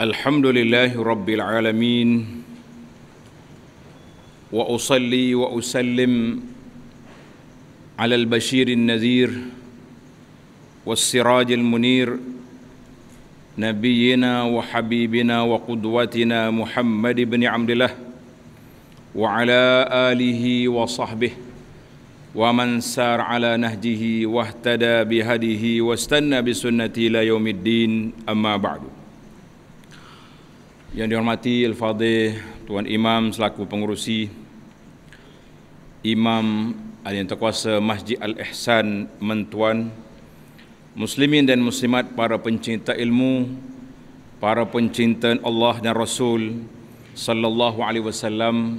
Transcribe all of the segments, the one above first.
الحمد لله رب العالمين واصلي واسلم على البشير النذير والسراج المنير نبينا وحبيبنا وقدوتنا محمد بن عبد الله وعلى اله وصحبه ومن سار على نهجه واهتدى بهديه واستنى بسنته الى يوم الدين اما بعد Yang dihormati Al-Fadih Tuan Imam selaku pengurusi Imam Ali yang terkuasa Masjid Al-Ihsan Mentuan Muslimin dan Muslimat para pencinta ilmu Para pencinta Allah dan Rasul Sallallahu Alaihi Wasallam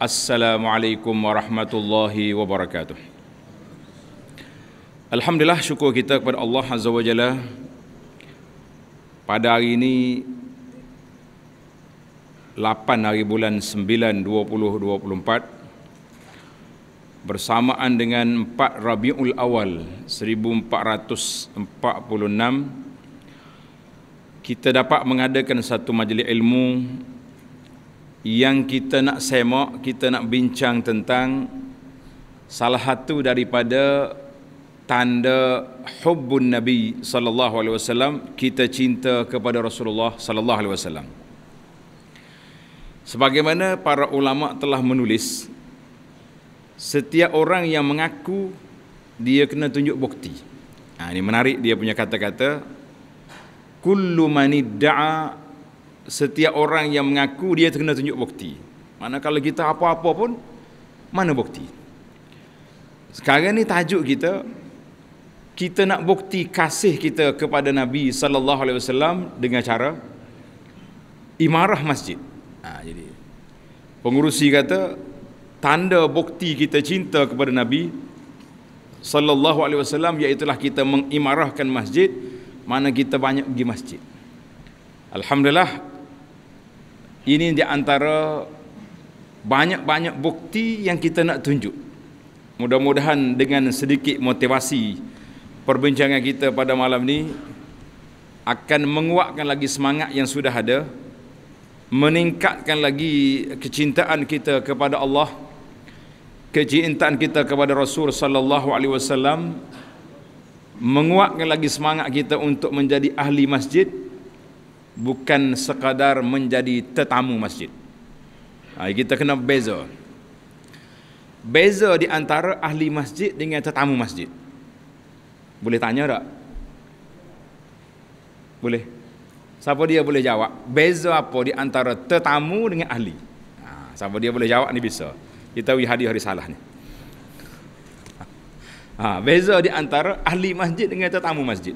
Assalamualaikum Warahmatullahi Wabarakatuh Alhamdulillah syukur kita kepada Allah Azza wa Jalla Pada hari ini 8 hari bulan 9 2024 bersamaan dengan 4 Rabiul Awal 1446 kita dapat mengadakan satu majlis ilmu yang kita nak semak, kita nak bincang tentang salah satu daripada tanda hubbun nabi sallallahu alaihi wasallam kita cinta kepada Rasulullah sallallahu alaihi wasallam Sebagaimana para ulama telah menulis setiap orang yang mengaku dia kena tunjuk bukti. Ha, ini menarik dia punya kata-kata kullu manidda'a setiap orang yang mengaku dia kena tunjuk bukti. Mana kalau kita apa-apa pun mana bukti? Sekarang ni tajuk kita kita nak bukti kasih kita kepada Nabi sallallahu alaihi wasallam dengan cara imarah masjid. Ha, jadi pengurusi kata tanda bukti kita cinta kepada Nabi sallallahu alaihi wasallam iaitu kita mengimarahkan masjid mana kita banyak pergi masjid. Alhamdulillah ini di antara banyak-banyak bukti yang kita nak tunjuk. Mudah-mudahan dengan sedikit motivasi perbincangan kita pada malam ini akan menguatkan lagi semangat yang sudah ada meningkatkan lagi kecintaan kita kepada Allah kecintaan kita kepada Rasul sallallahu alaihi wasallam menguatkan lagi semangat kita untuk menjadi ahli masjid bukan sekadar menjadi tetamu masjid ha, kita kena beza beza di antara ahli masjid dengan tetamu masjid boleh tanya tak boleh Siapa dia boleh jawab? Beza apa di antara tetamu dengan ahli? Ha, siapa dia boleh jawab ni bisa. Kita wi hadiah risalah ni. Ha, beza di antara ahli masjid dengan tetamu masjid.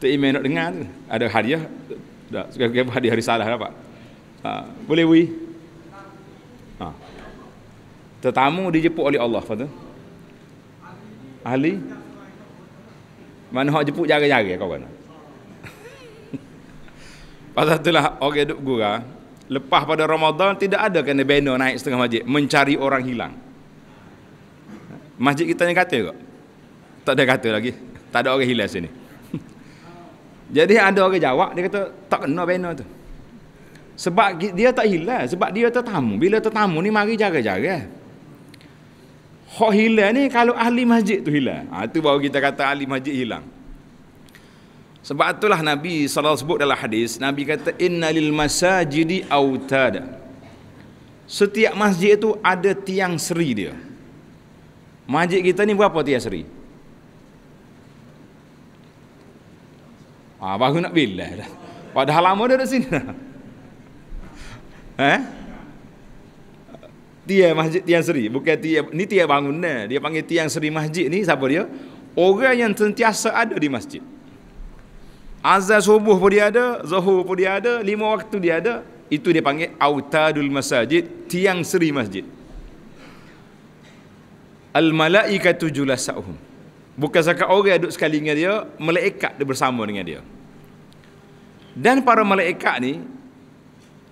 Tu email nak dengar tu. Ada hadiah. Tak, sekarang hadiah risalah dapat. Ha, boleh wi? Ha. Tetamu dijemput oleh Allah, faham Ahli? Mana hak jemput jaga-jaga kau kan? Ha. Pasal itulah orang okay, duk gurau lepas pada Ramadan tidak ada kena banner naik setengah masjid mencari orang hilang. Masjid kita ni kata kok. Tak ada kata lagi. Tak ada orang hilang sini. Jadi ada orang jawab dia kata tak kena banner tu. Sebab dia tak hilang, sebab dia tetamu. Bila tetamu ni mari jaga-jaga. Hok hilang ni kalau ahli masjid tu hilang. Ah ha, tu baru kita kata ahli masjid hilang. Sebab itulah Nabi salah sebut dalam hadis, Nabi kata inna lil masajidi autada. Setiap masjid itu ada tiang seri dia. Masjid kita ni berapa tiang seri? Ah, baru nak bila dah. Padahal lama dah dekat sini. Eh? Dia masjid tiang seri, bukan tiang ni tiang bangunan. Dia panggil tiang seri masjid ni siapa dia? Orang yang sentiasa ada di masjid. Azal subuh pun dia ada, zuhur pun dia ada, lima waktu dia ada. Itu dia panggil autadul Masjid tiang seri masjid. Al malaikatu julasahum. Bukan sekak orang duduk sekali dengan dia, malaikat dia bersama dengan dia. Dan para malaikat ni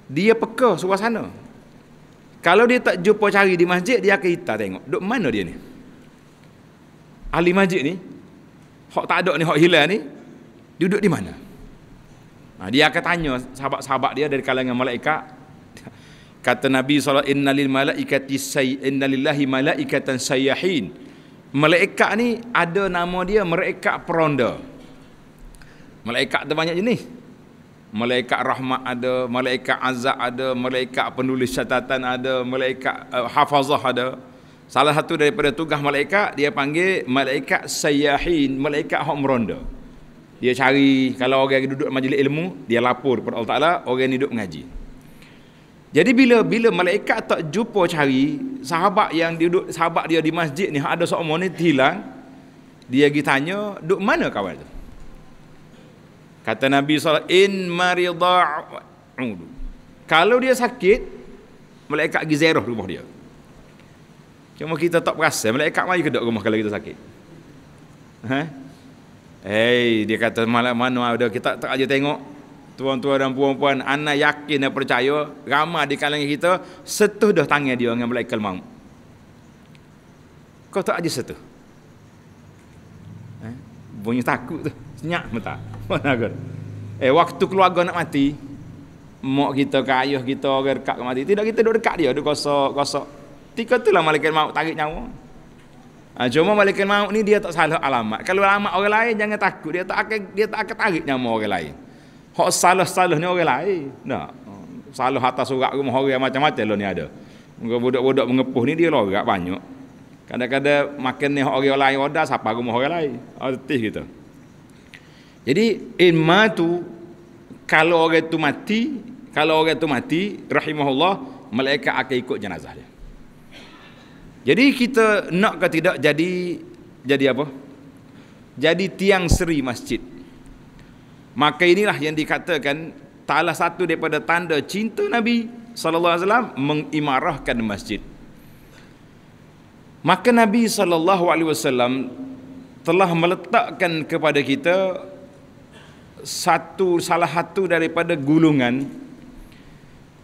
dia peka suasana. Kalau dia tak jumpa cari di masjid, dia akan hitar tengok. Duduk mana dia ni? Ahli masjid ni, hok tak ada ni, hok hilang ni, duduk di mana? Nah, dia akan tanya sahabat-sahabat dia dari kalangan malaikat. Kata Nabi SAW, Inna lil malaikati say, inna lillahi malaikatan sayyahin. Malaikat ni ada nama dia mereka peronda. Malaikat ada banyak jenis. Malaikat rahmat ada, malaikat azab ada, malaikat penulis catatan ada, malaikat uh, hafazah ada. Salah satu daripada tugas malaikat dia panggil malaikat sayyahin, malaikat hok meronda dia cari kalau orang yang duduk majlis ilmu dia lapor kepada Allah Taala orang yang duduk mengaji jadi bila bila malaikat tak jumpa cari sahabat yang duduk sahabat dia di masjid ni ada seorang ni hilang dia pergi tanya duduk mana kawan tu kata Nabi SAW in marida kalau dia sakit malaikat pergi zairah rumah dia cuma kita tak perasa malaikat mari ke rumah kalau kita sakit ha? Hei, dia kata malam mana ada kita tak aja tengok. Tuan-tuan dan puan-puan, anak yakin dan percaya, ramai di kalangan kita, setuh dah tangan dia dengan malaikat maut. Kau tak aja setuh. Eh? Bunyi takut tu. Senyap mata. Mana kau? Eh, waktu keluarga nak mati, mak kita ke ayah kita ke dekat mati, tidak kita duduk dekat dia, duduk gosok-gosok. Tika tu lah malaikat maut tarik nyawa. Ha, cuma malaikat maut ni dia tak salah alamat. Kalau alamat orang lain jangan takut dia tak akan dia tak akan tarik nama orang lain. Hak salah-salah ni orang lain. Nah. Salah atas surat rumah orang macam-macam lo lah ni ada. Muka budak-budak mengepuh ni dia lorak banyak. Kadang-kadang makan ni orang lain ada siapa rumah orang lain. Artis ah, kita. Jadi inma tu kalau orang tu mati, kalau orang tu mati rahimahullah malaikat akan ikut jenazah dia. Jadi kita nak ke tidak jadi jadi apa? Jadi tiang seri masjid. Maka inilah yang dikatakan salah satu daripada tanda cinta Nabi sallallahu alaihi wasallam mengimarahkan masjid. Maka Nabi sallallahu alaihi wasallam telah meletakkan kepada kita satu salah satu daripada gulungan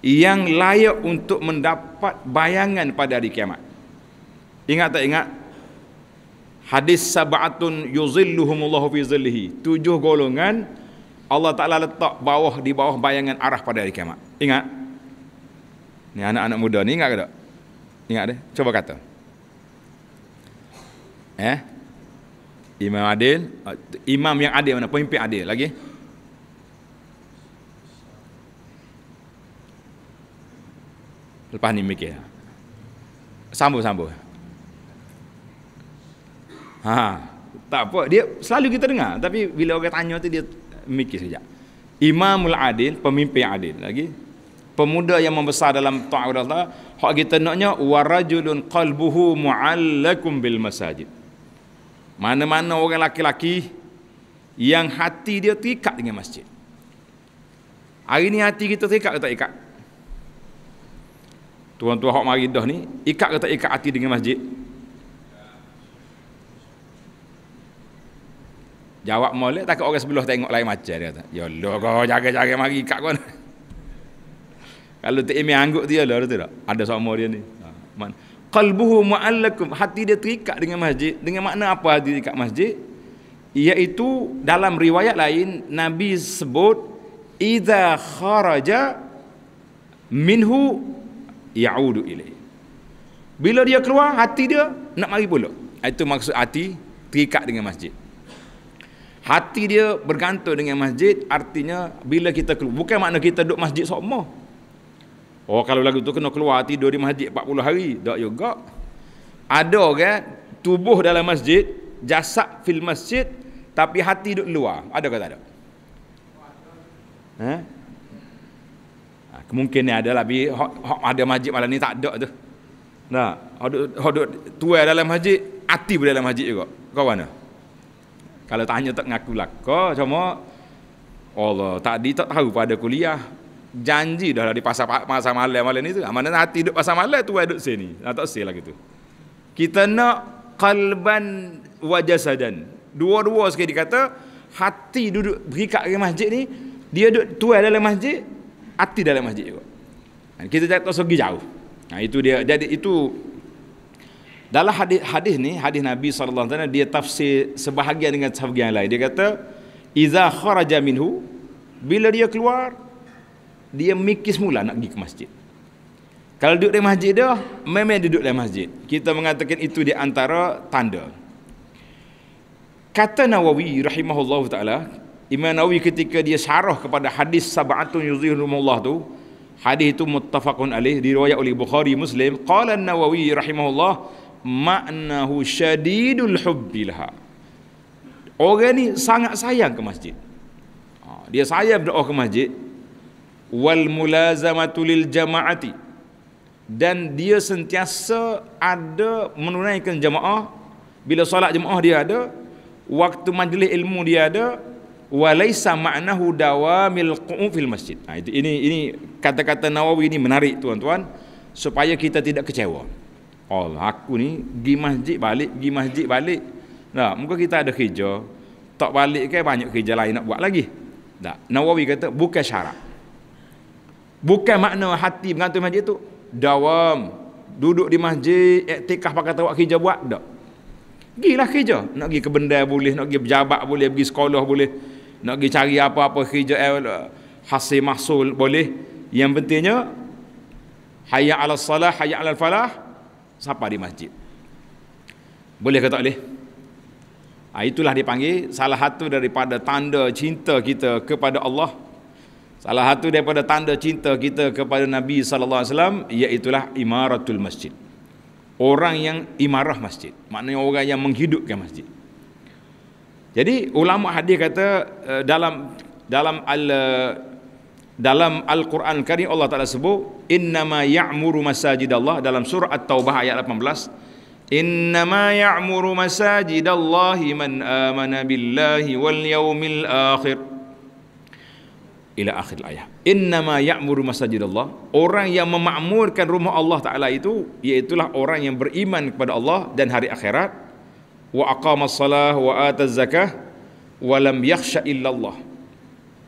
yang layak untuk mendapat bayangan pada hari kiamat. Ingat tak ingat? Hadis sab'atun yuzilluhumullahu fi zillihi. Tujuh golongan Allah Ta'ala letak bawah di bawah bayangan arah pada hari kiamat. Ingat? Ni anak-anak muda ni ingat ke tak? Ingat dia? Coba kata. Eh? Imam adil. Imam yang adil mana? Pemimpin adil lagi. Lepas ni mikir. Sambung-sambung. Ha, tak apa. Dia selalu kita dengar. Tapi bila orang tanya tu dia mikir sekejap. Imamul Adil, pemimpin yang Adil lagi. Pemuda yang membesar dalam ta'ud Allah. Hak kita naknya, warajulun qalbuhu mu'allakum bil masajid. Mana-mana orang laki-laki yang hati dia terikat dengan masjid. Hari ni hati kita terikat ke tak ikat? Tuan-tuan hak mari dah ni, ikat ke tak ikat hati dengan masjid? Jawab molek takut orang sebelah tengok lain macam dia kata. Ya Allah kau jaga-jaga mari kat kau. Kalau tak imi angguk dia lah tu tak. Ada sama dia ni. Ha. Qalbuhu muallakum. Hati dia terikat dengan masjid. Dengan makna apa hati dia terikat masjid? Iaitu dalam riwayat lain Nabi sebut Iza kharaja minhu ya'udu ilaih. Bila dia keluar hati dia nak mari pula. Itu maksud hati terikat dengan masjid. Hati dia bergantung dengan masjid Artinya bila kita keluar Bukan makna kita duduk masjid semua. Oh kalau lagu tu kena keluar tidur di masjid 40 hari Tak juga Ada kan tubuh dalam masjid Jasad fil masjid Tapi hati duduk luar Ada ke tak ada? Ha? ha kemungkinan ada lah Tapi ada masjid malam ni tak ada tu Nah, hodok hodok tua dalam masjid, aktif dalam masjid juga. Kau mana? Kalau tanya tak ngaku lako, cuma Allah tak di tak tahu pada kuliah janji dah lah di pasar masa malam malam ni tu. Mana hati duduk pasar malam tu duduk sini. tak sel lagi tu. Kita nak kalban wajah sadan, Dua-dua sekali dikata hati duduk berikat di masjid ni, dia duduk tuai dalam masjid, hati dalam masjid juga. kita tak tahu pergi jauh. Nah itu dia jadi itu dalam hadis, hadis ni, hadis Nabi SAW, dia tafsir sebahagian dengan sebahagian lain. Dia kata, Iza kharaja minhu, bila dia keluar, dia mikis mula nak pergi ke masjid. Kalau duduk di masjid dia, memang duduk di masjid. Kita mengatakan itu di antara tanda. Kata Nawawi rahimahullah ta'ala, Imam Nawawi ketika dia syarah kepada hadis sab'atun yuzihunumullah tu, hadis itu muttafaqun alih, diriwayat oleh Bukhari Muslim, Kala Nawawi rahimahullah, Ma'nahu syadidul hubbilha orang ni sangat sayang ke masjid ha, dia sayang berdoa ke masjid wal mulazamatu lil jamaati dan dia sentiasa ada menunaikan jemaah bila solat jemaah dia ada waktu majlis ilmu dia ada walaisa ma'nahu dawamil qu'u fil masjid ha, ini ini kata-kata Nawawi ini menarik tuan-tuan supaya kita tidak kecewa Allah aku ni pergi masjid balik pergi masjid balik Nah muka kita ada kerja tak balik ke banyak kerja lain nak buat lagi tak Nawawi kata bukan syarat bukan makna hati mengantui masjid tu dawam duduk di masjid iktikaf pakai tawak kerja buat tak gilah kerja nak pergi ke benda boleh nak pergi pejabat boleh pergi sekolah boleh nak pergi cari apa-apa kerja eh, hasil masul boleh yang pentingnya hayya ala salah hayya ala falah sapa di masjid. Boleh ke tak boleh? Ha, itulah dipanggil salah satu daripada tanda cinta kita kepada Allah. Salah satu daripada tanda cinta kita kepada Nabi saw. alaihi wasallam iaitulah imaratul masjid. Orang yang imarah masjid, maknanya orang yang menghidupkan masjid. Jadi ulama hadis kata eh, dalam dalam al dalam Al-Quran Karim Allah Ta'ala sebut innama ya'muru masajid Allah dalam surah At-Tawbah ayat 18 innama ya'muru masajid Allah man amana billahi wal yawmil akhir ila akhir ayat innama ya'muru masajid Allah orang yang memakmurkan rumah Allah Ta'ala itu iaitulah orang yang beriman kepada Allah dan hari akhirat wa aqama salah wa atas zakah wa lam yakhsha illallah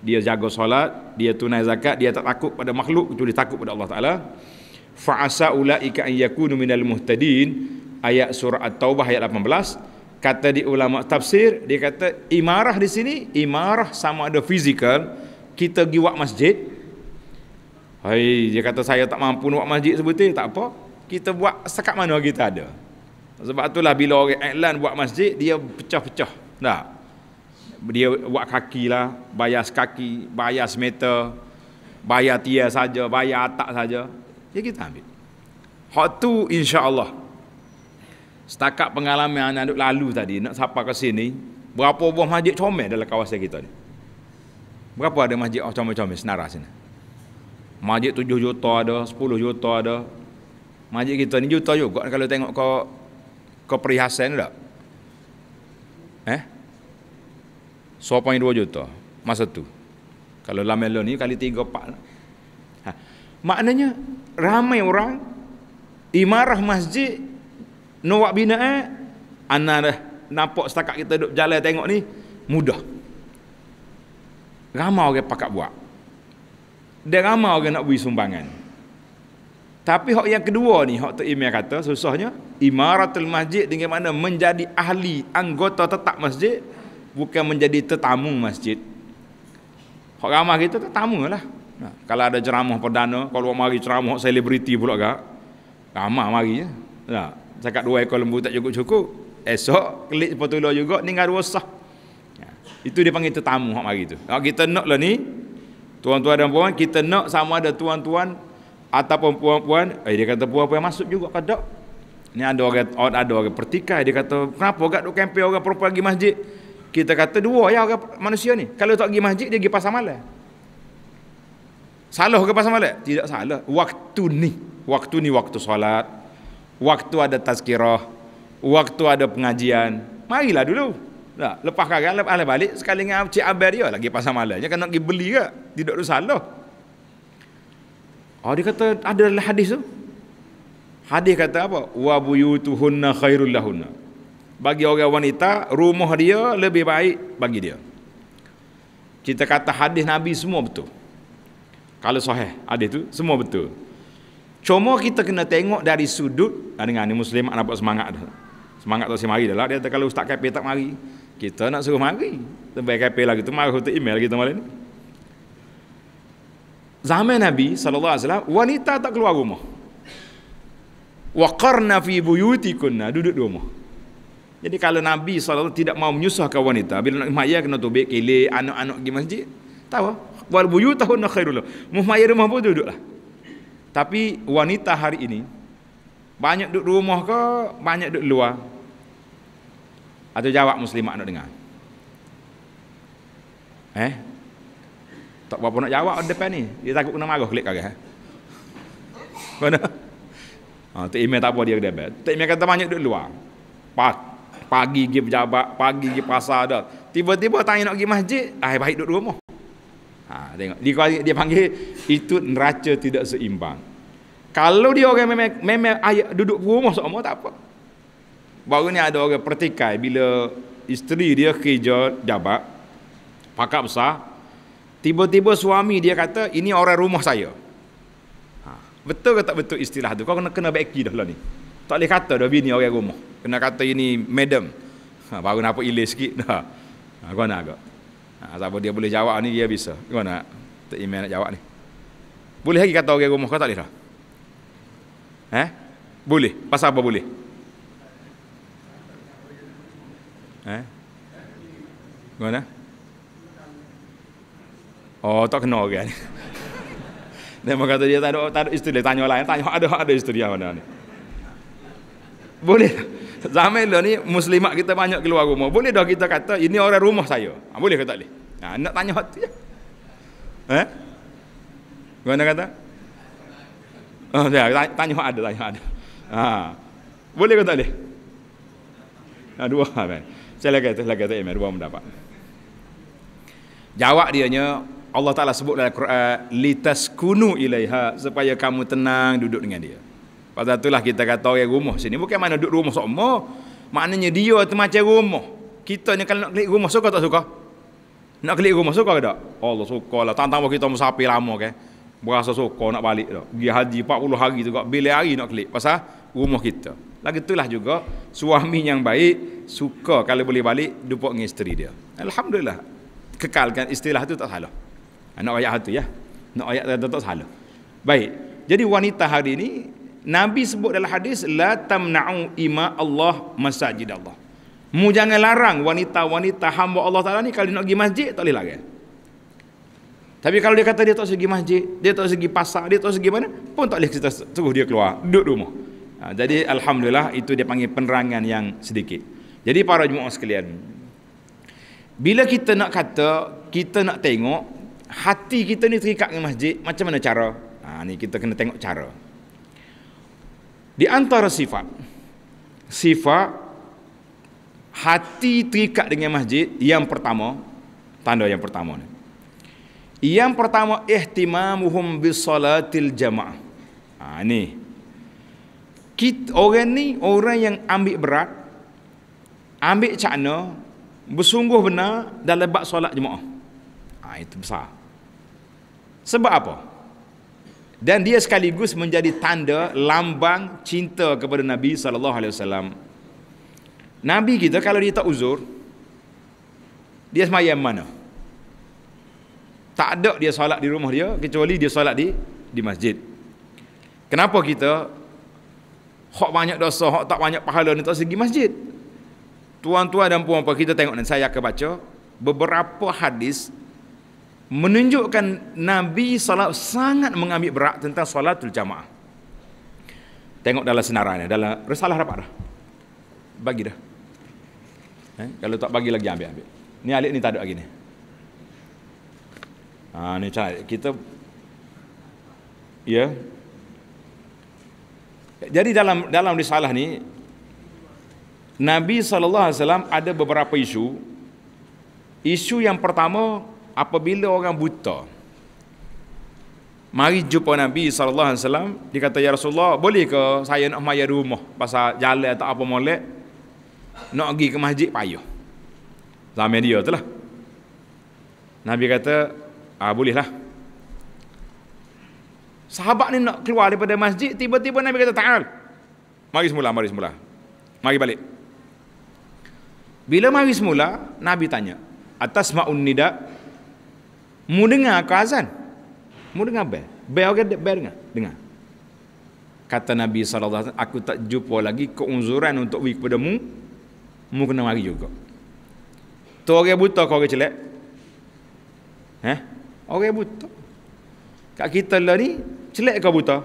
dia jaga solat, dia tunai zakat, dia tak takut pada makhluk kecuali takut pada Allah Taala. Fa asa ulaika an yakunu minal muhtadin ayat surah At-Taubah ayat 18 kata di ulama tafsir dia kata imarah di sini imarah sama ada fizikal kita pergi buat masjid hai dia kata saya tak mampu buat masjid sebetul tak apa kita buat sekat mana kita ada sebab itulah bila orang iklan buat masjid dia pecah-pecah tak nah dia buat kaki lah, bayar sekaki, bayar semeter, bayar tia saja, bayar atak saja. Ya kita ambil. Hak tu insya-Allah. Setakat pengalaman anak duk lalu tadi nak sapa ke sini, berapa buah masjid comel dalam kawasan kita ni? Berapa ada masjid oh, comel-comel senara sini? Masjid tujuh juta ada, sepuluh juta ada. Masjid kita ni juta juga kalau tengok kau kau perihasan tak? Eh? 1.2 juta masa tu. Kalau lamelo ni kali 3 4. Ha. Maknanya ramai orang imarah masjid nuwak bina eh ana dah nampak setakat kita duduk jalan tengok ni mudah. Ramai orang pakat buat. dia ramai orang nak beri sumbangan. Tapi hak yang kedua ni, hak tu Imam kata susahnya imaratul masjid dengan mana menjadi ahli anggota tetap masjid bukan menjadi tetamu masjid. Hak ramah kita tetamu lah. Nah, kalau ada ceramah perdana, kalau orang mari ceramah selebriti pula kak, ramah mari je. Nah, cakap dua ekor lembu tak cukup-cukup. Esok, klik sepatulah juga, ni ngaruh sah. Nah, itu dia panggil tetamu hak mari tu. Nah, kita nak lah ni, tuan-tuan dan puan, kita nak sama ada tuan-tuan ataupun puan-puan, eh, dia kata puan-puan masuk juga ke tak? Ni ada orang ada orang pertikai dia kata kenapa gak duk kempen orang perempuan pergi masjid? Kita kata dua ya orang manusia ni. Kalau tak pergi masjid dia pergi pasar malam. Salah ke pasal malam? Tidak salah. Waktu ni. Waktu ni waktu solat. Waktu ada tazkirah. Waktu ada pengajian. Marilah dulu. Nah, lepas kagak, lepas balik. Sekali dengan Cik Abel dia lagi pasal malamnya. Kan nak pergi beli ke? Tidak ada salah. Oh, dia kata ada hadis tu. Hadis kata apa? Wa buyutuhunna khairul lahunna bagi orang wanita rumah dia lebih baik bagi dia kita kata hadis nabi semua betul kalau sahih hadis tu semua betul cuma kita kena tengok dari sudut dan dengan muslim nak buat semangat dah semangat tak semari dah lah dia kata kalau ustaz kafe tak mari kita nak suruh mari sampai kafe lagi tu mari tu email kita malam ni zaman nabi sallallahu alaihi wasallam wanita tak keluar rumah wa qarna fi buyutikunna duduk di rumah jadi kalau Nabi SAW tidak mau menyusahkan wanita, bila nak mahaya kena tubik, kele, anak-anak pergi masjid. Tahu lah. Wal buyu tahu nak khairullah. Muhmaya rumah pun duduklah. Tapi wanita hari ini, banyak duduk rumah ke, banyak duduk luar. Atau jawab Muslimah nak dengar. Eh? Tak apa nak jawab di depan ni. Dia takut kena marah klik kagak. Eh? Mana? Ha, tak email tak apa dia ke depan. Tak email kata banyak duduk luar. Pak pagi pergi pejabat, pagi pergi pasar dah. Tiba-tiba tanya nak pergi masjid, ah baik duduk rumah. Ha, tengok. Dia, dia panggil, itu neraca tidak seimbang. Kalau dia orang memang, memang ayat duduk rumah semua, tak apa. Baru ni ada orang pertikai, bila isteri dia kerja jabat, pakar besar, tiba-tiba suami dia kata, ini orang rumah saya. Ha, betul ke tak betul istilah tu? Kau kena kena beki dah lah ni. Tak boleh kata dah bini orang rumah. Kena kata ini madam. Ha, baru nampak ilis sikit. Ha. Ha, kau nak agak? Ha, siapa dia boleh jawab ni, dia bisa. Kau nak? Tak email nak jawab ni. Boleh lagi kata orang rumah kau tak boleh dah? Eh? Boleh. Pasal apa boleh? Eh? Kau nak? Oh, tak kena orang ni. Dia kata dia tak ada, tak ada isteri. tanya lain. Tanya ada, ada istilah mana ni boleh zaman lo lah ni muslimat kita banyak keluar rumah boleh dah kita kata ini orang rumah saya ha, boleh ke tak boleh ha, nak tanya hak je eh mana kata oh, ya, tanya hak ada tanya ada ha. boleh ke tak boleh ha, dua kan saya lagi tu lagi tu ya, eh, dua mendapat jawab dia dianya Allah Ta'ala sebut dalam Quran litas kunu ilaiha supaya kamu tenang duduk dengan dia Pasal itulah kita kata orang rumah sini. Bukan mana duduk rumah sokmo, Maknanya dia tu macam rumah. Kita ni kalau nak klik rumah suka tak suka? Nak klik rumah suka ke tak? Allah suka lah. Tantang kita musafir lama ke? Berasa suka nak balik tak. Pergi haji 40 hari tu. Bila hari nak klik. Pasal rumah kita. Lagi itulah juga. Suami yang baik. Suka kalau boleh balik. duduk dengan isteri dia. Alhamdulillah. Kekalkan istilah tu tak salah. Nak ayat satu ya. Nak ayat tu tak salah. Baik. Jadi wanita hari ini Nabi sebut dalam hadis la tamna'u ima Allah masajid Allah. Mu jangan larang wanita-wanita hamba Allah Taala ni kalau nak pergi masjid tak boleh larang. Tapi kalau dia kata dia tak boleh pergi masjid, dia tak boleh pergi pasar, dia tak boleh pergi mana, pun tak boleh kita suruh dia keluar, duduk rumah. Ha, jadi alhamdulillah itu dia panggil penerangan yang sedikit. Jadi para jemaah sekalian, bila kita nak kata kita nak tengok hati kita ni terikat dengan masjid, macam mana cara? Ha, ni kita kena tengok cara. Di antara sifat Sifat Hati terikat dengan masjid Yang pertama Tanda yang pertama ni. Yang pertama Ihtimamuhum bisolatil jama'ah ha, Ini kita, orang ni orang yang ambil berat ambil cakna bersungguh benar dalam bab solat jemaah ha, itu besar sebab apa dan dia sekaligus menjadi tanda lambang cinta kepada Nabi sallallahu alaihi wasallam. Nabi kita kalau dia tak uzur dia semayam mana? Tak ada dia solat di rumah dia kecuali dia solat di di masjid. Kenapa kita hak banyak dosa, hak tak banyak pahala ni tak segi masjid? Tuan-tuan dan puan-puan kita tengok dan saya akan baca beberapa hadis menunjukkan Nabi salat sangat mengambil berat tentang salatul jamaah. Tengok dalam senarai ni, dalam risalah dapat dah. Bagi dah. Eh? kalau tak bagi lagi ambil-ambil. Ni alik ni tak ada lagi ni. Ha, ni cari. Kita, ya. Yeah. Jadi dalam dalam risalah ni, Nabi SAW ada beberapa isu. Isu yang pertama, apabila orang buta mari jumpa Nabi sallallahu alaihi wasallam dia ya Rasulullah boleh ke saya nak mai rumah pasal jalan atau apa molek nak pergi ke masjid payah zaman dia itulah Nabi kata ah bolehlah sahabat ni nak keluar daripada masjid tiba-tiba Nabi kata ta'al mari semula mari semula mari balik bila mari semula Nabi tanya atas ma'un nida' Mu dengar ke azan? Mu dengar bel? Bel ke bel dengar? Dengar. Kata Nabi SAW, aku tak jumpa lagi keunzuran untuk beri kepada mu. Mu kena mari juga. Tu orang buta kau orang celak? Eh? Ha? Orang buta. Kat kita lah ni, celak kau buta?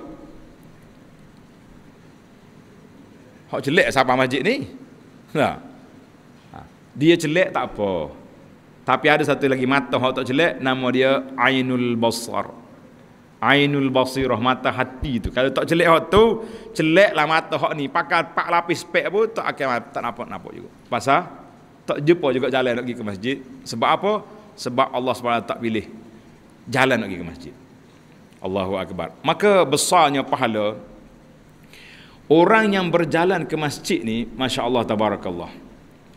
Hak celak siapa masjid ni? Tak. Nah. Ha. Dia celak tak apa. Tapi ada satu lagi mata hok tak jelek nama dia Ainul Basar. Ainul Basirah mata hati tu. Kalau tak jelek hok tu, jeleklah mata hok ni. Pakai pak lapis spek pun tak akan tak nampak-nampak juga. Pasal tak jumpa juga jalan nak pergi ke masjid. Sebab apa? Sebab Allah SWT tak pilih jalan nak pergi ke masjid. Allahu Akbar. Maka besarnya pahala orang yang berjalan ke masjid ni, Masya Allah Tabarakallah.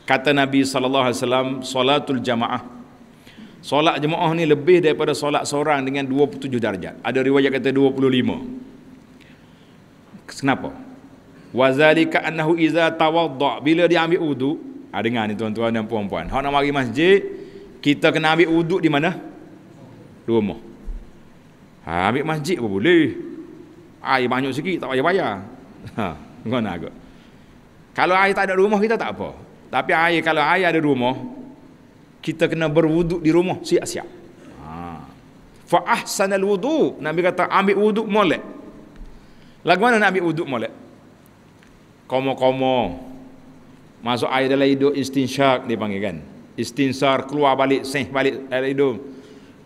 Kata Nabi sallallahu alaihi wasallam solatul jamaah. Solat jemaah ni lebih daripada solat seorang dengan 27 darjat. Ada riwayat kata 25. Kenapa? Wa zalika iza tawadda bila dia ambil wudu, ha, dengar ni tuan-tuan dan puan-puan. Hak nak mari masjid, kita kena ambil wudu di mana? Rumah. Ha, ambil masjid pun boleh. Air banyak sikit tak payah bayar. Ha, ngono agak. Kalau air tak ada rumah kita tak apa. Tapi ayah kalau ayah ada rumah, kita kena berwuduk di rumah siap-siap. Ha. Fa ahsanal wudu. Nabi kata ambil wuduk molek. Lagu mana nak ambil wuduk molek? Komo-komo. Masuk air dalam hidung istinsyak dipanggil kan. Istinsar keluar balik seh balik dalam hidung.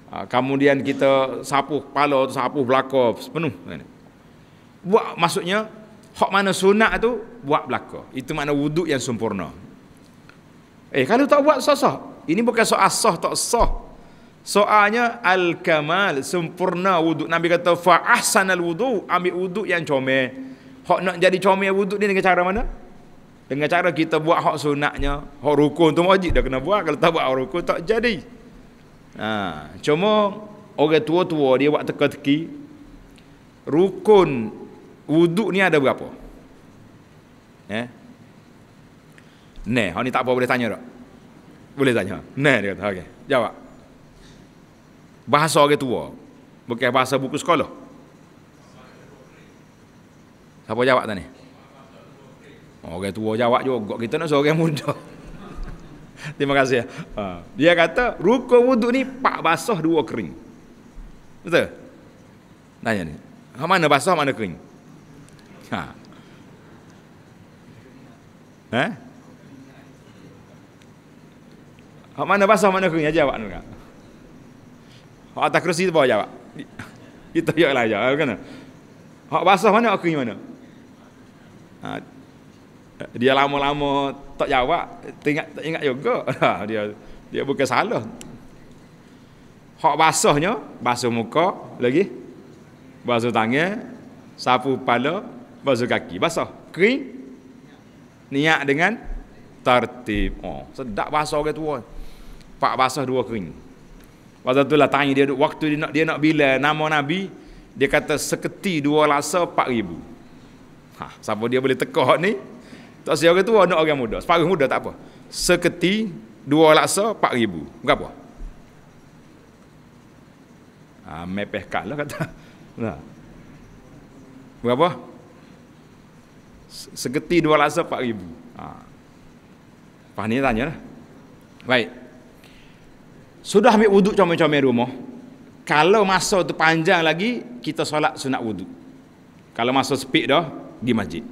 Ha, kemudian kita sapu kepala tu sapu belaka penuh. Buat maksudnya hak mana sunat tu buat belaka. Itu makna wuduk yang sempurna. Eh kalau tak buat sah-sah. Ini bukan soal sah tak sah. Soalnya al-kamal sempurna wuduk. Nabi kata fa ahsanal wudu, ambil wuduk yang comel. Hak nak jadi comel wuduk ni dengan cara mana? Dengan cara kita buat hak sunatnya, hak rukun tu wajib dah kena buat. Kalau tak buat rukun tak jadi. Ha, cuma orang tua-tua dia buat teka-teki rukun wuduk ni ada berapa? Eh? Ne, hari ni tak apa boleh tanya tak? Boleh tanya. Ha? Ne dia kata, okey. Jawab. Bahasa orang tua. Bukan bahasa buku sekolah. Siapa jawab tadi? Oh, Orang tua jawab juga. Kita nak seorang muda. Terima kasih. Ha. Dia kata, ruko wuduk ni pak basah dua kering. Betul? Tanya ni. Ha, mana basah, mana kering? Ha. Eh? Hak mana basah mana kering ajar ya, awak tu Hak atas kerusi tu bawa jawab. Kita yok lah jawab. kan. Hak basah mana hak kering mana? Ha, dia lama-lama tak jawab, tengok tak ingat juga. Ha, dia dia bukan salah. Hak basahnya, basuh muka lagi. Basuh tangan, sapu kepala, basuh kaki. Basah, kering. Niat dengan tertib. Oh, sedap basuh orang tua pak basah dua kering waktu tu lah tanya dia waktu dia nak, dia nak bila nama Nabi dia kata seketi dua lasa pak ribu ha, siapa dia boleh tekak ni tak siapa orang tua nak orang muda separuh muda tak apa seketi dua laksa empat ribu apa? ha, mepeh kalah kata nah. apa? seketi dua laksa pak ribu ha. ni tanya lah. Baik. Sudah ambil wuduk comel-comel rumah. Kalau masa tu panjang lagi, kita solat sunat wuduk. Kalau masa sepik dah, di masjid.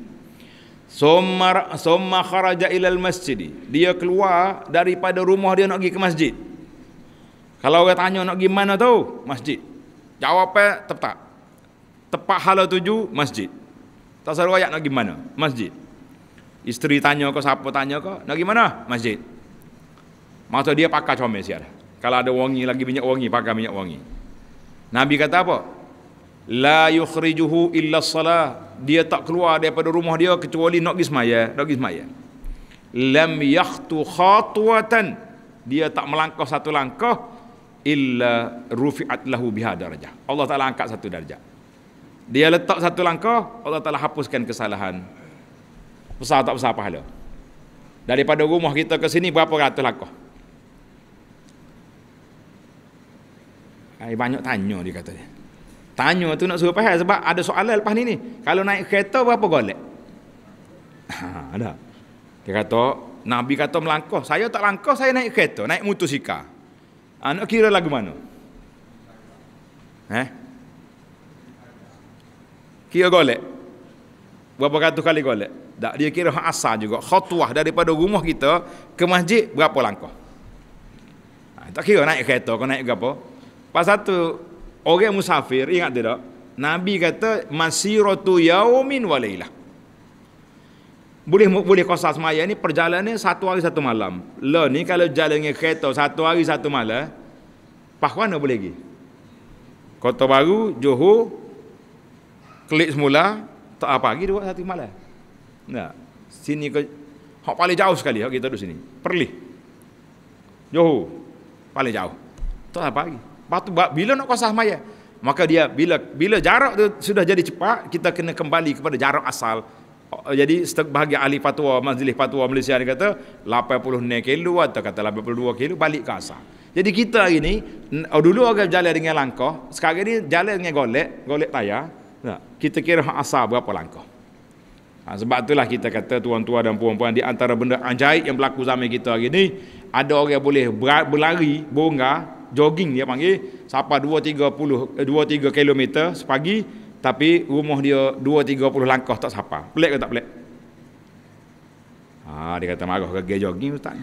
Soma somma kharaja ilal masjid. Dia keluar daripada rumah dia nak pergi ke masjid. Kalau orang tanya nak pergi mana tu? Masjid. Jawapnya eh, tepat. Tepat hala tuju masjid. Tak seru ayat nak pergi mana? Masjid. Isteri tanya ke siapa tanya ke? Nak pergi mana? Masjid. Masa dia pakai comel siap. Kalau ada wangi lagi minyak wangi, pakai minyak wangi. Nabi kata apa? La yukhrijuhu illa salah. Dia tak keluar daripada rumah dia kecuali nak gismaya. Nak gismaya. Lam yakhtu khatuatan. Dia tak melangkah satu langkah. Illa rufi'at lahu biha darjah. Allah Ta'ala angkat satu darjah. Dia letak satu langkah. Allah Ta'ala hapuskan kesalahan. Besar tak besar pahala. Daripada rumah kita ke sini berapa ratus langkah? banyak tanya dia kata dia. Tanya tu nak suruh faham sebab ada soalan lepas ni ni. Kalau naik kereta berapa golek? Ha, ada. Dia kata, Nabi kata melangkah. Saya tak langkah, saya naik kereta, naik mutusika. Ha, nak kira lagu mana? Eh? Kira golek? Berapa ratus kali golek? Tak, dia kira asal juga. Khotuah daripada rumah kita ke masjid, berapa langkah? Ha, tak kira naik kereta, kau naik berapa? apa? Pasal tu orang musafir ingat tidak? Nabi kata masiratu yaumin walailah. Boleh boleh kosa semaya ni perjalanan satu hari satu malam. Le lah ni kalau jalan dengan kereta satu hari satu malam, pahwana boleh pergi. Kota Baru, Johor, klik semula, tak apa lagi dua satu malam. Nah, sini ke hok paling jauh sekali hok kita duduk sini. Perlis. Johor paling jauh. Tak apa lagi. Patu bila nak kosah maya? Maka dia bila bila jarak tu sudah jadi cepat, kita kena kembali kepada jarak asal. Oh, jadi bagi ahli fatwa Majlis Fatwa Malaysia dia kata 86 kilo atau kata 82 kilo balik ke asal. Jadi kita hari ni oh, dulu orang berjalan dengan langkah, sekarang ni jalan dengan golek, golek tayar. kita kira asal berapa langkah. Ha, sebab itulah kita kata tuan-tuan dan puan-puan di antara benda ajaib yang berlaku zaman kita hari ni, ada orang yang boleh berlari, bongga, jogging dia panggil sampai 2 3 2 km sepagi tapi rumah dia 2 30 langkah tak sapa. Pelik ke tak pelik? Ha dia kata marah ke jogging ustaz.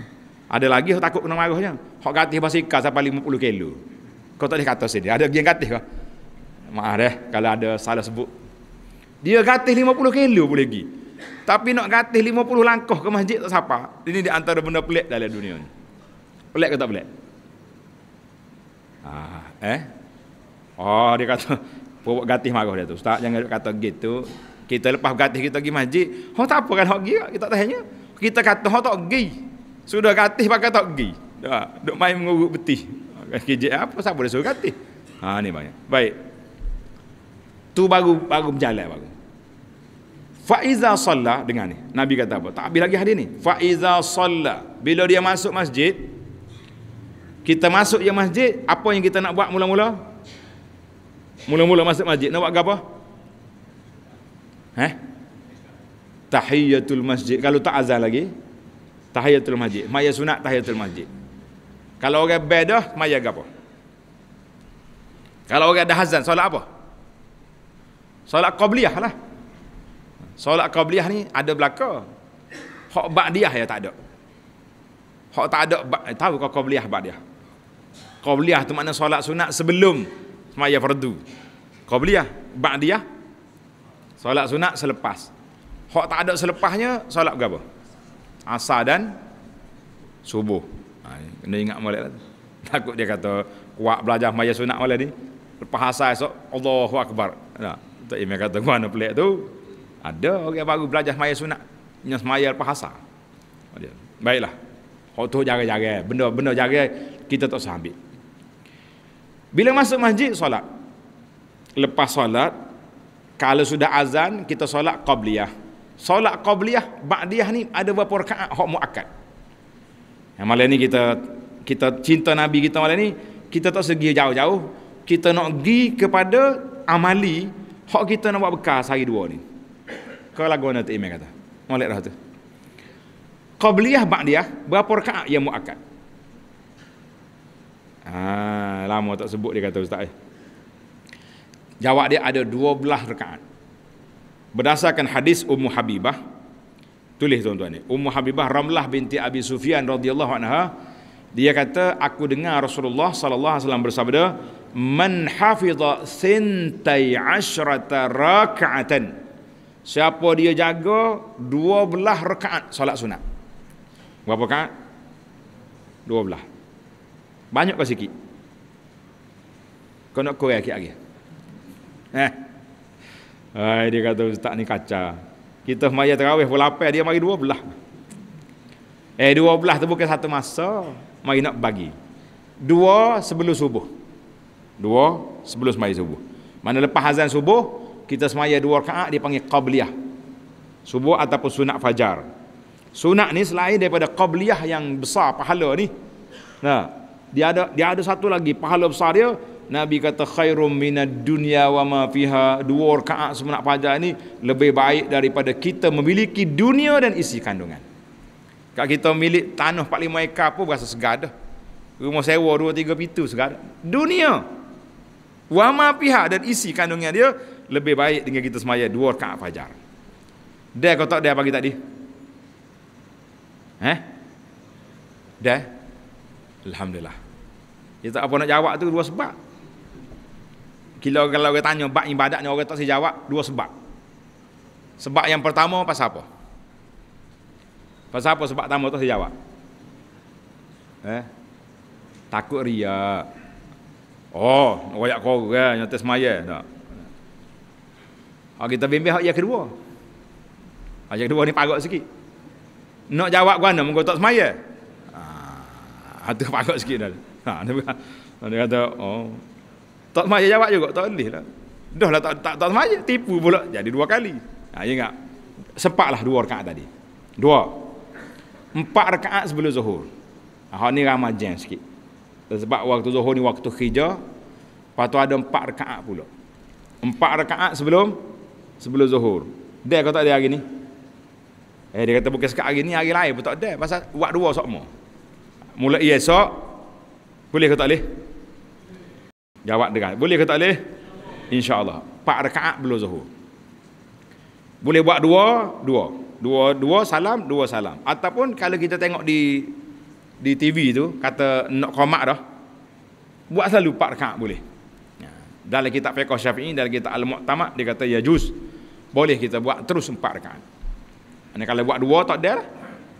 Ada lagi hok takut kena marahnya. Hok gati basikal sampai 50 kilo? Kau tak boleh kata sini. Ada yang gati ke? Maaf deh kalau ada salah sebut. Dia gati 50 km boleh pergi. Tapi nak gati 50 langkah ke masjid tak sapa. Ini di antara benda pelik dalam dunia ni. Pelik ke tak pelik? Ah, eh? Oh dia kata Pobok gatih marah dia tu Ustaz jangan kata gitu Kita lepas gatih kita pergi masjid Oh tak apa kan nak pergi Kita tanya Kita kata oh tak pergi Sudah gatih pakai tak pergi Tak Duk main menguruk betih ah, Kejik apa Siapa dia suruh gatih Ha ni banyak Baik Tu baru baru berjalan baru Faiza salat dengan ni Nabi kata apa Tak habis lagi hadis ni Faiza sallah Bila dia masuk masjid kita masuk yang masjid, apa yang kita nak buat mula-mula? Mula-mula masuk masjid, nak buat ke apa? Eh? Tahiyatul masjid. Kalau tak azan lagi, tahiyatul masjid. Maya sunat tahiyatul masjid. Kalau orang beda, maya ke apa? Kalau orang ada azan, solat apa? Solat qabliyah lah. Solat qabliyah ni ada belakang, Hak ba'diyah ya tak ada. Hak tak ada, tahu kau qabliyah ba'diyah. Qabliyah tu makna solat sunat sebelum semaya fardu. Qabliyah, ba'diyah, solat sunat selepas. Hak tak ada selepasnya, solat berapa? Asar dan subuh. Ha, kena ingat malik lah. Takut dia kata, kuat belajar semaya sunat malik ni. Lepas asar esok, Allahu Akbar. Tak, tak ingat kata, mana pelik tu? Ada orang okay, baru belajar semaya sunat. Yang semaya lepas asar. Baiklah. Hak tu jaga-jaga. Benda-benda jaga, kita tak usah ambil. Bila masuk masjid, solat. Lepas solat, kalau sudah azan, kita solat qabliyah. Solat qabliyah, ba'diyah ni ada beberapa rakaat hak mu'akad. Yang malam ni kita kita cinta Nabi kita malam ni, kita tak segi jauh-jauh. Kita nak pergi kepada amali hak kita nak buat bekas hari dua ni. Kau lagu mana tu kata. Malik dah tu. Qabliyah, ba'diyah, berapa rakaat yang mu'akad? Ha, lama tak sebut dia kata ustaz. Eh. Jawab dia ada 12 rakaat. Berdasarkan hadis Ummu Habibah tulis tuan-tuan ni. Ummu Habibah Ramlah binti Abi Sufyan radhiyallahu anha dia kata aku dengar Rasulullah sallallahu alaihi wasallam bersabda man hafiza sintai asyrata rakaatan siapa dia jaga 12 rakaat solat sunat berapa rakaat 12 banyak kau sikit. Kau nak korek akhir-akhir. Eh. Hai dia kata ustaz ni kaca. Kita semaya terawih pun lapar dia mari belah. Eh dua belah tu bukan satu masa. Mari nak bagi. Dua sebelum subuh. Dua sebelum semaya subuh. Mana lepas azan subuh, kita semaya dua rakaat dia panggil qabliyah. Subuh ataupun sunat fajar. Sunat ni selain daripada qabliyah yang besar pahala ni. Nah, dia ada dia ada satu lagi pahala besar dia Nabi kata khairum minad dunya wa ma fiha dua rakaat semenak fajar ni lebih baik daripada kita memiliki dunia dan isi kandungan kalau kita milik tanah 45 ekar pun rasa segar dah rumah sewa dua tiga pintu segar dunia wa ma fiha dan isi kandungan dia lebih baik dengan kita semaya dua rakaat fajar dia kata dia pagi tadi Eh? Dah? Alhamdulillah. Dia tak apa nak jawab tu dua sebab. Kila kalau orang tanya bab ibadat ni orang tak sih jawab dua sebab. Sebab yang pertama pasal apa? Pasal apa sebab pertama tu si jawab? Eh? Takut ria. Oh, royak korang eh, nyata semaya tak. Ha, kita bimbing hak yang kedua. Ha, yang kedua ni parok sikit. Nak jawab gua mana mengotak semaya? Ha, tu parok sikit dah. Ha, dia, berkata, dia kata, oh, tak semaya jawab juga, tak boleh lah. Dah lah tak, tak, tak semaya, tipu pula. Jadi dua kali. Ha, dia ya enggak. sepak lah dua rekaat tadi. Dua. Empat rekaat sebelum zuhur. Ha, ni ramai jam sikit. Sebab waktu zuhur ni waktu hijau. Lepas ada empat rekaat pula. Empat rekaat sebelum sebelum zuhur. Dia kata dia hari ni. Eh dia kata bukan sekat hari ni hari lain pun tak ada pasal buat dua sokmo. Mulai esok boleh ke tak boleh? Jawab dengan. Boleh ke tak boleh? InsyaAllah. Pak rekaat belum zuhur. Boleh buat dua, dua. Dua, dua salam, dua salam. Ataupun kalau kita tengok di di TV tu, kata nak komak dah. Buat selalu pak rekaat boleh. Ya. Dalam kita Fekoh Syafi'i, dalam kitab Al-Muqtamad, dia kata, ya juz. Boleh kita buat terus empat rekaat. Dan kalau buat dua, tak ada lah.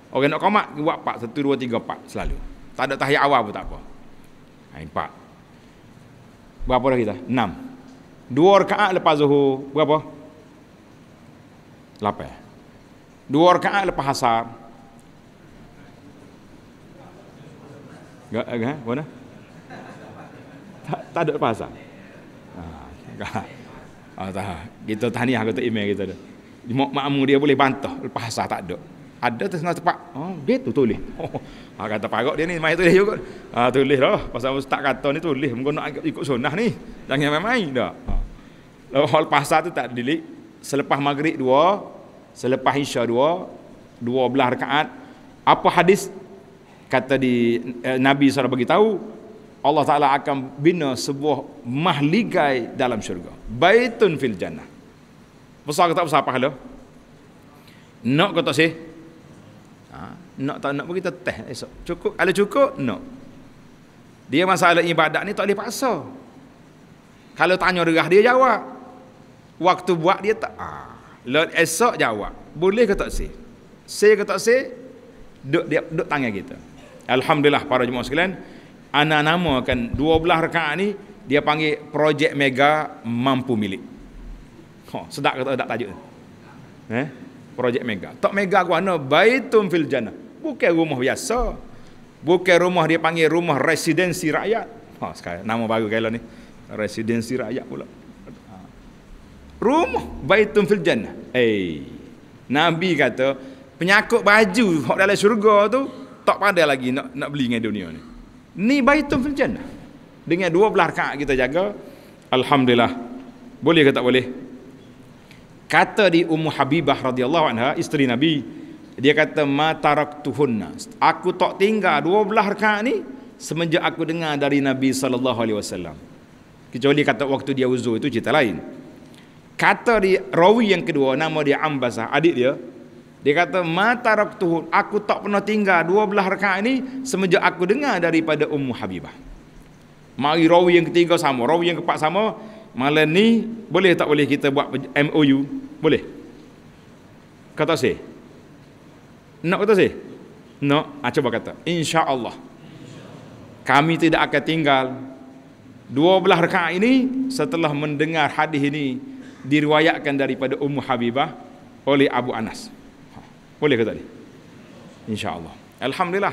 Orang nak komak, buat empat. Satu, dua, tiga, empat selalu. Tak ada tahiyah awal pun tak apa. Ha, empat. Berapa dah kita? Enam. Dua rakaat lepas zuhur, berapa? Lapan. Dua rakaat lepas asar. Gak, gak, mana? Tak, tak ada lepas asar. Ah, ah Kita tanya aku tu email kita tu. Mak dia boleh bantah lepas asar tak ada ada tengah tepat. Oh, gitu tulis. Oh, ha, kata parok dia ni main tulis juga. Ha, tulis dah. Pasal ustaz kata ni tulis. Mungkin nak ikut sunnah ni. Jangan main-main dah. Kalau ah. Hal pasal tu tak delik. Selepas maghrib dua. Selepas isya dua. Dua belah rekaat. Apa hadis? Kata di eh, Nabi SAW bagi tahu. Allah Ta'ala akan bina sebuah mahligai dalam syurga. Baitun fil jannah. Besar kata besar apa halah? Nak kata sih? Nak tak nak pun kita esok. Cukup? Kalau cukup? No. Dia masalah ibadat ni tak boleh paksa. Kalau tanya derah dia jawab. Waktu buat dia tak. Ah. esok jawab. Boleh ke tak sih? Sih ke tak sih? Duk, dia, duk tangan kita. Alhamdulillah para jemaah sekalian. Anak nama kan 12 rekaan ni. Dia panggil projek mega mampu milik. Oh, ha, sedak ke tak tajuk Eh? Projek mega. Tak mega ke mana? Baitum fil jannah. Bukan rumah biasa. Bukan rumah dia panggil rumah residensi rakyat. Ha, sekali nama baru kailah ni. Residensi rakyat pula. Ha. Rumah baitun fil jannah. Hey. Eh, Nabi kata, penyakut baju dalam syurga tu, tak pada lagi nak, nak beli dengan dunia ni. Ni baitun fil jannah. Dengan dua belah rakaat kita jaga, Alhamdulillah. Boleh ke tak boleh? Kata di Ummu Habibah radhiyallahu anha, isteri Nabi, dia kata mataraktuhunna. Aku tak tinggal dua belah rakaat ni semenjak aku dengar dari Nabi sallallahu alaihi wasallam. Kecuali kata waktu dia wuzur itu cerita lain. Kata di rawi yang kedua nama dia Ambasah, adik dia, dia kata mataraktuh aku tak pernah tinggal dua belah rakaat ni semenjak aku dengar daripada Ummu Habibah. Mari rawi yang ketiga sama, rawi yang keempat sama. Malam ni boleh tak boleh kita buat MOU? Boleh. Kata saya, nak kata sih? Nak? Ha, cuba kata. Allah, Kami tidak akan tinggal. Dua belah rekaat ini setelah mendengar hadis ini diriwayatkan daripada Ummu Habibah oleh Abu Anas. Ha. Boleh ke tadi? Allah. Alhamdulillah.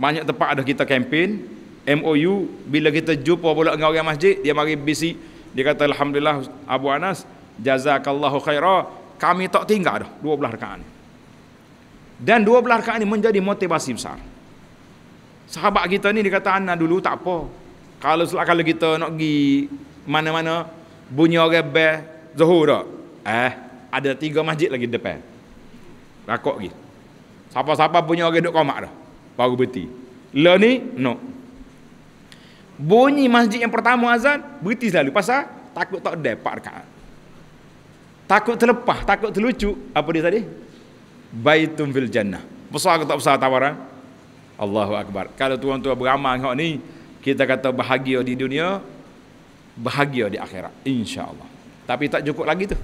Banyak tempat ada kita kempen. MOU. Bila kita jumpa pula dengan orang masjid, dia mari bisi. Dia kata Alhamdulillah Abu Anas. Jazakallahu khairah. Kami tak tinggal dah. Dua belah rekaat ini. Dan dua belah rakaat ini menjadi motivasi besar. Sahabat kita ni dikatakan nah dulu tak apa. Kalau selak kalau kita nak pergi mana-mana bunyi orang bel Zuhur tak? Eh, ada tiga masjid lagi depan. Rakok lagi. Siapa-siapa punya orang duduk komak dah. Baru berhenti. Le lah ni, no. Bunyi masjid yang pertama azan, berhenti selalu. Pasal takut tak ada pak rekaan. Takut terlepas, takut terlucu. Apa dia tadi? baitun fil jannah. Besar ke tak besar tawaran? Allahu akbar. Kalau tuan-tuan beramal dengan ni, kita kata bahagia di dunia, bahagia di akhirat insya-Allah. Tapi tak cukup lagi tu.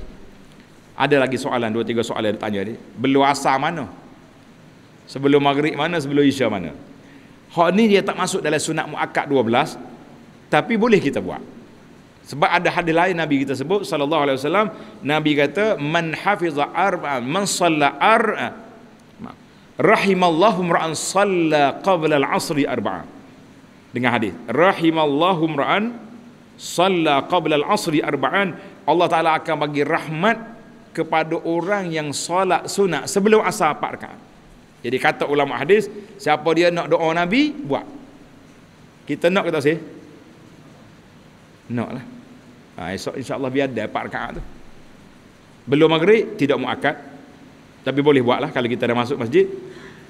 Ada lagi soalan, dua tiga soalan dia tanya ni. Belum asar mana? Sebelum maghrib mana, sebelum isya mana? Hak ni dia tak masuk dalam sunat muakkad 12, tapi boleh kita buat. Sebab ada hadis lain Nabi kita sebut sallallahu alaihi wasallam Nabi kata man hafiza arba man salla arba rahimallahu ra'an salla qabla al-asri arba'a dengan hadis rahimallahu ra'an salla qabla al-asri arba'an Allah Taala akan bagi rahmat kepada orang yang solat sunat sebelum asar empat rakaat. Jadi kata ulama hadis, siapa dia nak doa Nabi, buat. Kita nak kata sih? Nak lah. Ha, esok insyaAllah biar ada 4 rakaat tu. Belum maghrib, tidak muakad. Tapi boleh buatlah kalau kita dah masuk masjid.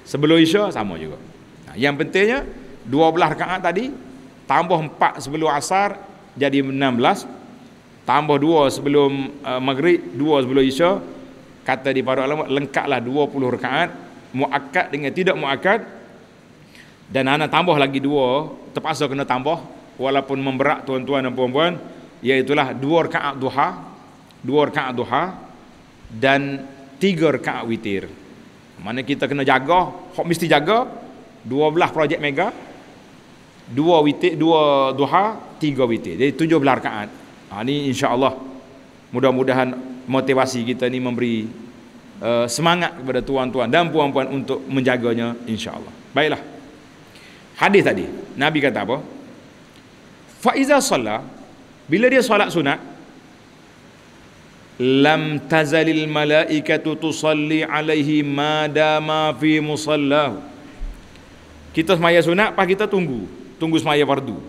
Sebelum isya, sama juga. Ha, yang pentingnya, 12 belah tadi, tambah 4 sebelum asar, jadi 16, Tambah 2 sebelum uh, maghrib, 2 sebelum isya. Kata di para ulama, lengkaplah 20 puluh rakaat. Muakad dengan tidak muakad. Dan anak tambah lagi 2 terpaksa kena tambah. Walaupun memberak tuan-tuan dan puan-puan, Iaitulah dua rakaat duha Dua rakaat duha Dan tiga rakaat witir Mana kita kena jaga Hak mesti jaga Dua belah projek mega Dua witir, dua duha Tiga witir Jadi tujuh belah rakaat ha, insya Allah Mudah-mudahan motivasi kita ni memberi uh, Semangat kepada tuan-tuan dan puan-puan Untuk menjaganya insya Allah. Baiklah Hadis tadi Nabi kata apa Faizah salat bila dia solat sunat Lam tazalil malaikatu tusalli alaihi madama fi musallahu Kita semaya sunat, pas kita tunggu Tunggu semaya fardu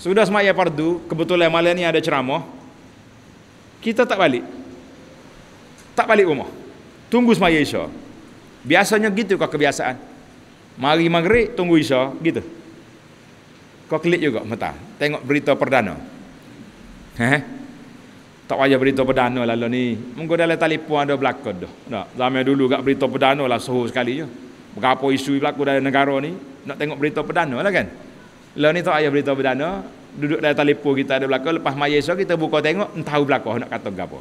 Sudah semaya fardu, kebetulan malam ni ada ceramah Kita tak balik Tak balik rumah Tunggu semaya isya Biasanya gitu kah kebiasaan Mari maghrib, tunggu isya, gitu kau klik juga mata. Tengok berita perdana. Heh. Tak payah berita perdana lah. lalu ni. Munggu dalam telefon ada berlaku dah. Tak, zaman dulu gak berita perdana lah suhu sekali je. Berapa isu berlaku dalam negara ni, nak tengok berita perdana lah kan. Lalu ni tak payah berita perdana, duduk dalam telefon kita ada berlaku, lepas maya esok kita buka tengok, entah berlaku nak kata apa.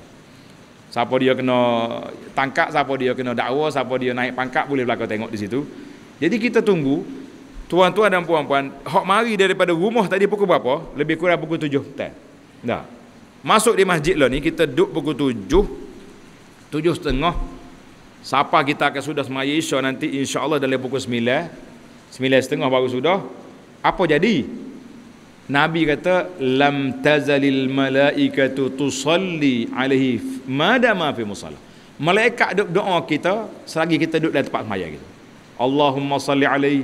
Siapa dia kena tangkap, siapa dia kena dakwa, siapa dia naik pangkat, boleh berlaku tengok di situ. Jadi kita tunggu, Tuan-tuan dan puan-puan, hok mari daripada rumah tadi pukul berapa? Lebih kurang pukul 7 petang. Nah. Masuk di masjid lah ni kita duk pukul 7 tujuh setengah siapa kita akan sudah semaya isya nanti insya Allah dalam pukul sembilan sembilan setengah baru sudah apa jadi Nabi kata lam tazalil malaikatu tusalli alaihi madama fi musalla malaikat duk doa kita selagi kita duk dalam tempat semaya kita Allahumma salli alaihi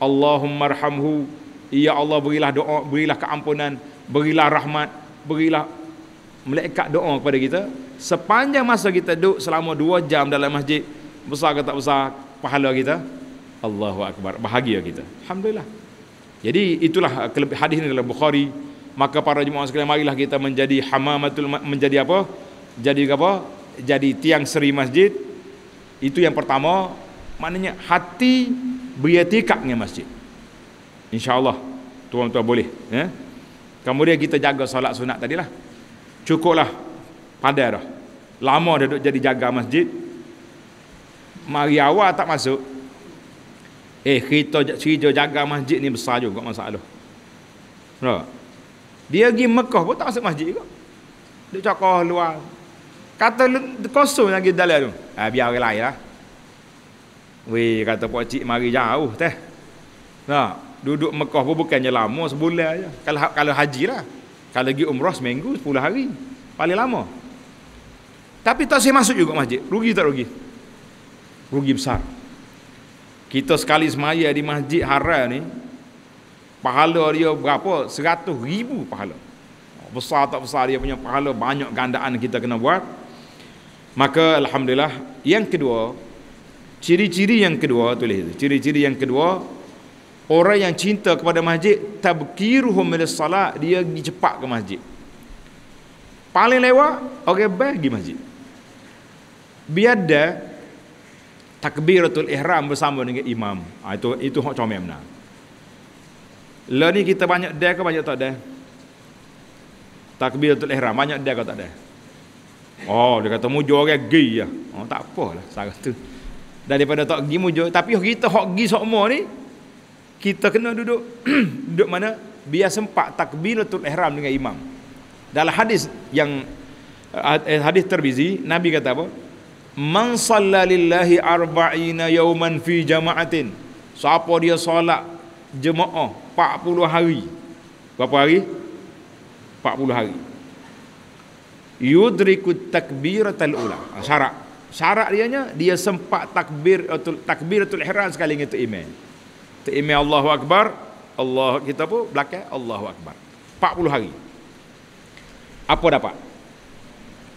Allahumma arhamhu Ya Allah berilah doa, berilah keampunan Berilah rahmat, berilah Melekat doa kepada kita Sepanjang masa kita duduk selama dua jam dalam masjid Besar ke tak besar pahala kita Allahu Akbar, bahagia kita Alhamdulillah Jadi itulah eh, hadis ini dalam Bukhari Maka para jemaah sekalian marilah kita menjadi hamamatul menjadi apa? Jadi apa? Jadi tiang seri masjid. Itu yang pertama, maknanya hati beritikab dengan masjid insyaAllah tuan-tuan boleh ya? kemudian kita jaga solat sunat tadilah cukuplah padah dah lama dah duduk jadi jaga masjid mari awal tak masuk eh kita cerita jaga masjid ni besar juga masalah no. dia pergi Mekah pun tak masuk masjid juga duduk cakoh luar kata kosong lagi dalam tu eh, biar orang lain lah Weh, kata Pak Cik mari jauh teh. Nah, duduk Mekah pun bukannya lama sebulan aja. Kalau ha, kalau haji lah. Kalau pergi umrah seminggu 10 hari. Paling lama. Tapi tak saya masuk juga masjid. Rugi tak rugi? Rugi besar. Kita sekali semaya di masjid haram ni, pahala dia berapa? Seratus ribu pahala. Oh, besar tak besar dia punya pahala, banyak gandaan kita kena buat. Maka Alhamdulillah, yang kedua, Ciri-ciri yang kedua tulis itu. Ciri-ciri yang kedua orang yang cinta kepada masjid tabkiruhum mil salat dia pergi cepat ke masjid. Paling lewat orang okay, pergi masjid. Biada takbiratul ihram bersama dengan imam. Ha, itu itu hak comel benar. Lah ni kita banyak dah ke banyak tak dah? Takbiratul ihram banyak dah ke tak dah? Oh dia kata mujur orang gay ya. Oh tak apalah sarah tu daripada tak pergi mujur tapi kita hok gi sokmo ni kita kena duduk duduk mana biar sempat takbiratul ihram dengan imam dalam hadis yang eh, hadis terbizi nabi kata apa man sallallillahi arba'ina yauman fi jama'atin siapa dia solat jemaah 40 hari berapa hari 40 hari yudrikut takbiratul ula ah, syarat syarat dia nya, dia sempat takbir atau eh, takbir takbiratul ihram sekali itu imam. Tu imam Allahu akbar, Allah kita pun belakang Allahu akbar. 40 hari. Apa dapat?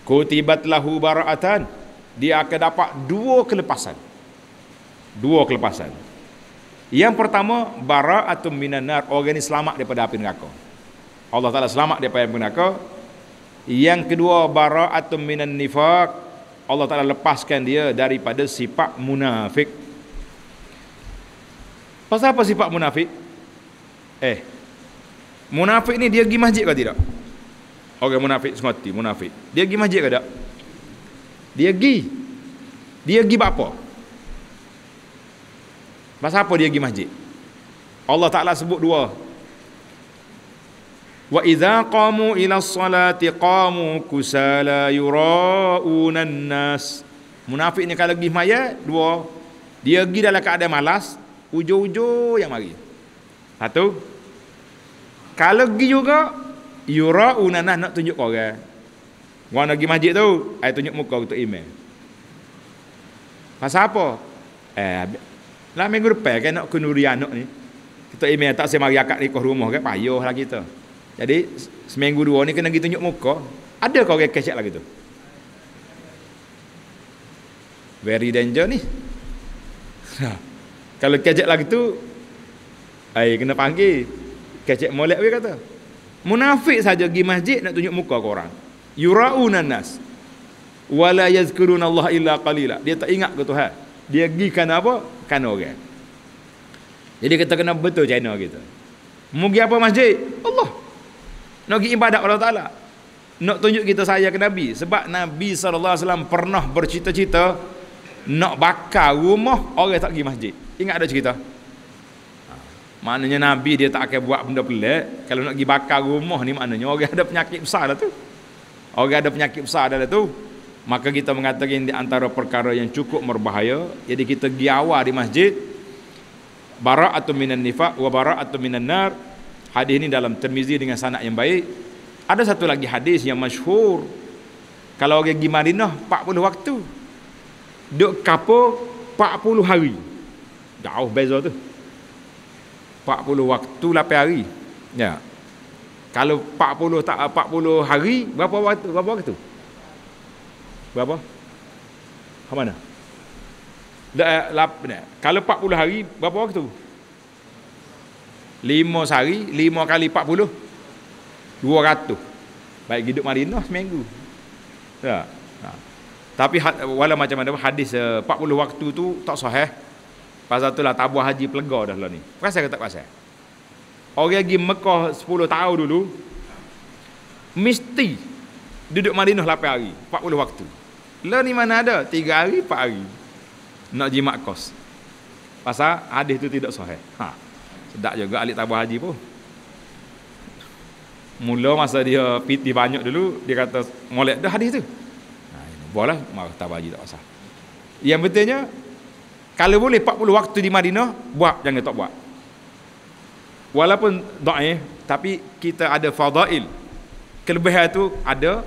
Kutibat lahu bara'atan. Dia akan dapat dua kelepasan. Dua kelepasan. Yang pertama bara'atun minanar, orang ini selamat daripada api neraka. Allah Taala selamat daripada api neraka. Yang kedua bara'atun minan nifaq, Allah Ta'ala lepaskan dia daripada sifat munafik Pasal apa sifat munafik? Eh Munafik ni dia pergi masjid ke tidak? Orang munafik semati, munafik Dia pergi masjid ke tidak? Dia pergi Dia pergi buat apa? Pasal apa dia pergi masjid? Allah Ta'ala sebut dua وإذا قاموا إلى الصلاة قاموا كسالى يراؤون الناس منافق ni kalau pergi mayat dua dia pergi dalam keadaan malas ujung-ujung yang mari satu kalau pergi juga yuraun nah nak tunjuk kau orang orang pergi masjid tu ai tunjuk muka untuk imam pasal apa eh lah minggu depan kan nak kenuri anak ni kita imam tak semari akak ni ke rumah ke kan, payuh lah kita gitu. Jadi seminggu dua ni kena pergi tunjuk muka. Ada kau orang kecek lagi tu. Very danger ni. Ha. Kalau kecek lagi tu ai kena panggil. Kecek molek dia kata. Munafik saja pergi masjid nak tunjuk muka kau orang. Yurauna nas wala yazkuruna Allah illa qalila. Dia tak ingat ke Tuhan. Dia pergi kan apa? Kan orang. Jadi kita kena betul channel kita. Mugi apa masjid? Allah nak pergi ibadat Allah Ta'ala nak tunjuk kita saya ke Nabi sebab Nabi SAW pernah bercita-cita nak bakar rumah orang tak pergi masjid ingat ada cerita ha. maknanya Nabi dia tak akan buat benda pelik kalau nak pergi bakar rumah ni maknanya orang ada penyakit besar dah tu orang ada penyakit besar dah tu maka kita mengatakan di antara perkara yang cukup berbahaya jadi kita giawa di masjid bara'atun minan nifaq wa atau minan nar hadis ini dalam termizi dengan sanak yang baik ada satu lagi hadis yang masyhur kalau orang pergi Madinah 40 waktu duduk kapur 40 hari jauh beza tu 40 waktu 8 hari ya kalau 40 tak 40 hari berapa waktu berapa waktu berapa ke mana Lep, kalau 40 hari berapa waktu Lima sehari, lima kali empat puluh. Dua ratus. Baik hidup Marino seminggu. Ya. Ha. Tapi wala macam mana hadis eh, empat puluh waktu tu tak sahih. Pasal tu lah tabuah haji pelega dah lah ni. Perasa ke tak perasa? Orang yang pergi Mekah sepuluh tahun dulu. Mesti duduk Madinah 8 hari, 40 waktu. Lah ni mana ada 3 hari, 4 hari. Nak jimat kos. Pasal hadis tu tidak sahih. Ha. Sedap juga alik tabah haji pun. Mula masa dia piti banyak dulu, dia kata molek dah hadis tu. Ha, Buatlah, marah tabah haji tak pasal. Yang betulnya, kalau boleh 40 waktu di Madinah, buat, jangan tak buat. Walaupun da'i, tapi kita ada fadail. Kelebihan tu ada,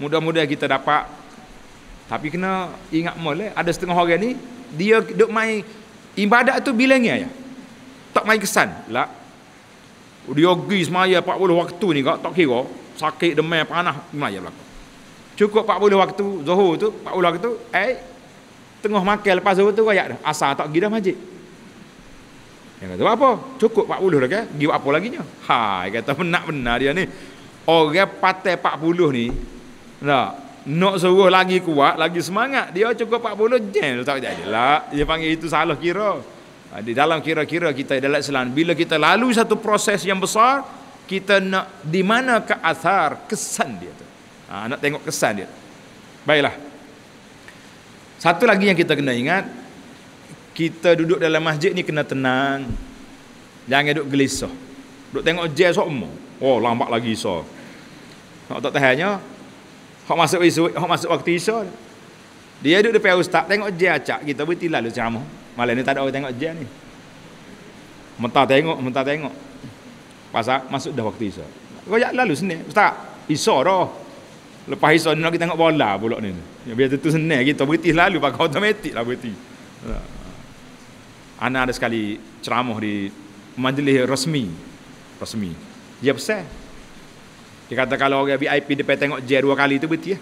mudah-mudahan kita dapat. Tapi kena ingat molek, ada setengah orang ni, dia duduk main ibadat tu bilangnya ya tak main kesan lah dia pergi semaya 40 waktu ni kak tak kira sakit demam panas semaya belaka cukup 40 waktu zuhur tu 40 waktu eh tengah makan lepas zuhur tu rakyat dah asal tak pergi dah masjid yang kata apa cukup 40 dah kan pergi buat apa laginya hai kata benar-benar dia ni orang patah 40 ni tak nak suruh lagi kuat, lagi semangat. Dia cukup 40 jen. Tak jadi lah. Dia panggil itu salah kira. Ah, di dalam kira-kira kita dalam Islam bila kita lalui satu proses yang besar kita nak di mana ke athar kesan dia tu ha, nak tengok kesan dia baiklah satu lagi yang kita kena ingat kita duduk dalam masjid ni kena tenang jangan duduk gelisah duduk tengok jazz semua. oh lambat lagi so nak tak tahannya hok masuk isu hok masuk waktu isu dia duduk depan ustaz tengok jazz acak kita berhenti lalu ceramah Malam ni tak ada orang tengok jam ni. Mentah tengok, mentah tengok. Pasal masuk dah waktu isa. Royak lalu senek. Ustaz, isa dah. Lepas isa ni lagi tengok bola pulak ni. Ya, biar tentu senek kita berhenti lalu. Pakai otomatik lah berhenti. Ana ada sekali ceramah di majlis resmi. Resmi. Dia pesan. Dia kata kalau orang VIP depan tengok jam dua kali itu berhenti lah.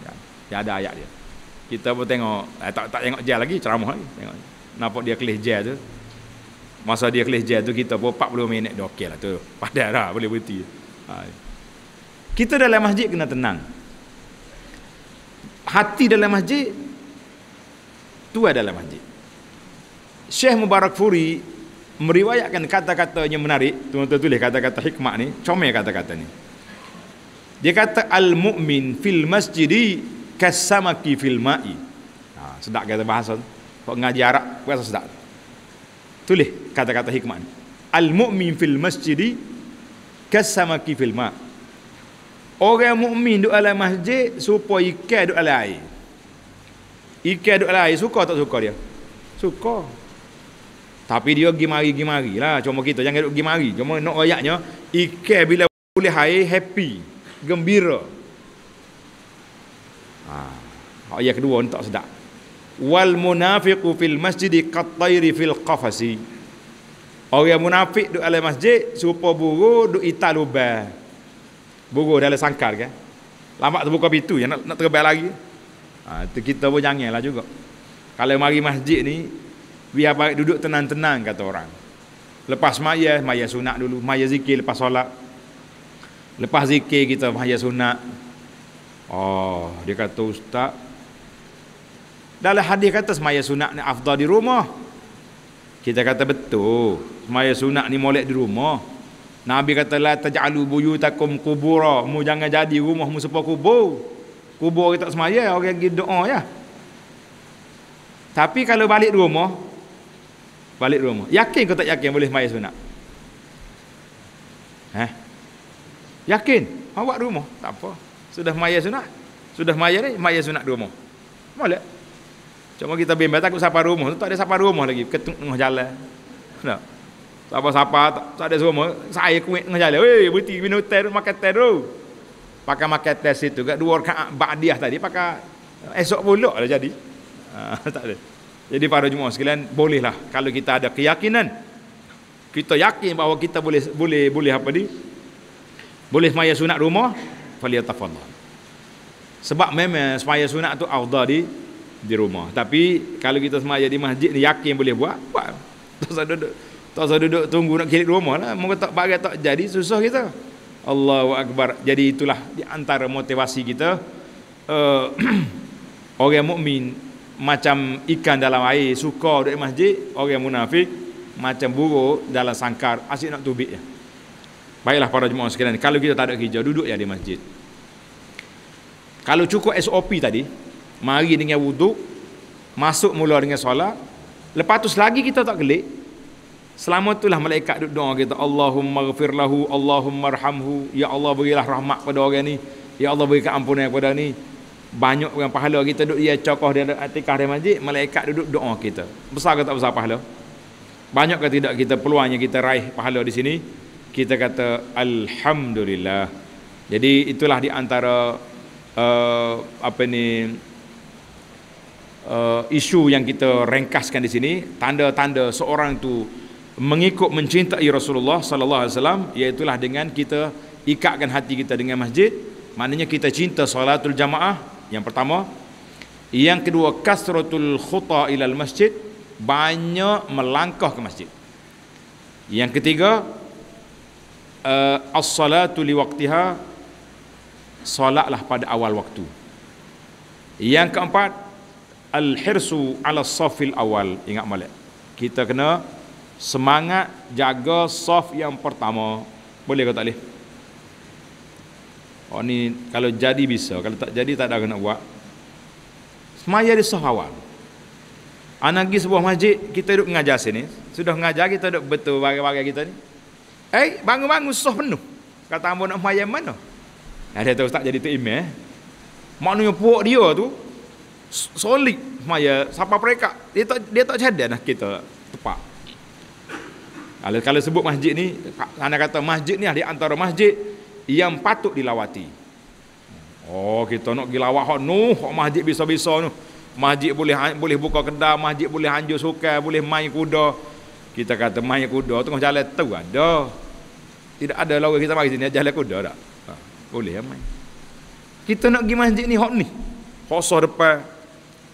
ya. Dia ada ayat dia kita pun tengok eh, tak tak tengok jail lagi ceramah lagi tengok nampak dia kelih jail tu masa dia kelih jail tu kita pun 40 minit dah okay lah tu padah dah boleh berhenti ha. kita dalam masjid kena tenang hati dalam masjid tu dalam masjid Syekh Mubarak Furi meriwayatkan kata-katanya menarik tuan-tuan tulis kata-kata hikmah ni comel kata-kata ni dia kata al-mu'min fil masjidi kasamaki fil ma'i. Ha, sedap kata bahasa tu. Kau ngaji Arab, kuasa sedap. Tulis kata-kata hikmah ni. Al-mu'min fil masjidi kasamaki fil ma'i. Orang mukmin duduk dalam masjid supaya ikan duduk dalam air. Ikan duduk dalam air suka tak suka dia? Suka. Tapi dia gimari-gimari lah. Cuma kita jangan duduk gimari. Cuma nak rakyatnya, ikan bila boleh air, happy. Gembira. Ha. Ayat kedua ni tak sedap. Wal munafiqu fil masjid qattairi fil qafasi. Orang munafik duduk dalam masjid serupa burung duduk ital lubang. Burung dalam sangkar kan. Lambat terbuka pintu yang nak, nak terbang lagi. Ha, itu kita pun janganlah juga. Kalau mari masjid ni biar baik duduk tenang-tenang kata orang. Lepas maya, maya sunat dulu, maya zikir lepas solat. Lepas zikir kita maya sunat, Oh, dia kata ustaz dalam hadis kata semaya sunat ni afdal di rumah. Kita kata betul. Semaya sunat ni molek di rumah. Nabi kata la taj'alu buyutakum kubura. Mu jangan jadi rumah mu serupa kubur. Kubur kita semaya orang pergi doa ya. Tapi kalau balik rumah balik rumah. Yakin ke tak yakin boleh semaya sunat? Eh? Yakin? Awak rumah? Tak apa sudah maya sunat sudah maya ni maya sunat dua rumah boleh cuma kita bimbang takut sapa rumah tak ada sapa rumah lagi ketuk tengah jalan nak sapa-sapa tak, tak ada rumah saya kuit tengah jalan weh berhenti minum teh makan teh dulu pakai makan teh situ kat dua orang ba'diah tadi pakai eh, esok pula lah jadi ha, tak ada jadi para jemaah sekalian bolehlah kalau kita ada keyakinan kita yakin bahawa kita boleh boleh boleh apa ni boleh maya sunat rumah falyatafadhal. Sebab memang eh, semaya sunat tu afdal di di rumah. Tapi kalau kita semaya di masjid ni yakin boleh buat, buat. Tak usah duduk. Tak usah duduk tunggu nak kirim rumah lah. Moga tak bagai tak jadi susah kita. Allahu akbar. Jadi itulah di antara motivasi kita uh, orang mukmin macam ikan dalam air suka duduk di masjid, orang munafik macam burung dalam sangkar asyik nak tubik je. Ya. Baiklah para jemaah sekalian, kalau kita tak ada hijau, duduk ya di masjid. Kalau cukup SOP tadi, mari dengan wuduk, masuk mula dengan solat, lepas tu selagi kita tak kelik, selama itulah malaikat duduk doa kita, Allahumma ghafir Allahumma rahamhu, Ya Allah berilah rahmat pada orang ni, Ya Allah berikan ampunan kepada ni, banyak orang pahala kita duduk dia cokoh dia atikah di masjid, malaikat duduk doa kita. Besar ke tak besar pahala? Banyak ke tidak kita peluangnya kita raih pahala di sini? kita kata alhamdulillah. Jadi itulah di antara uh, apa ni uh, isu yang kita ringkaskan di sini, tanda-tanda seorang itu mengikut mencintai Rasulullah sallallahu alaihi wasallam iaitu dengan kita ikatkan hati kita dengan masjid, maknanya kita cinta solatul jamaah yang pertama. Yang kedua kasratul khuta ilal masjid, banyak melangkah ke masjid. Yang ketiga uh, as-salatu liwaktiha solatlah pada awal waktu. Yang keempat al-hirsu ala safil awal ingat balik. Kita kena semangat jaga saf yang pertama. Boleh ke tak boleh? Oh ni kalau jadi bisa, kalau tak jadi tak ada kena buat. Semaya di saf awal. Anak pergi sebuah masjid, kita duduk mengajar sini. Sudah mengajar kita duduk betul bagi-bagi kita ni. Eh, bangun-bangun susah penuh. Kata ambo nak mayam mana? Ada tu ustaz jadi tu imam. Eh? Maknanya puak dia tu solid maya siapa mereka dia tak dia tak cedek nak kita tepat. Kalau kalau sebut masjid ni, anda kata masjid ni ada antara masjid yang patut dilawati. Oh, kita nak gila wahak nu, masjid bisa-bisa nu. Masjid boleh ha, boleh buka kedai, masjid boleh hanjur suka, boleh main kuda kita kata main kuda tengah jalan tahu ada tidak ada lawa kita mari sini jalan kuda tak ha, boleh ya, main kita nak pergi masjid ni hok ni khosoh depan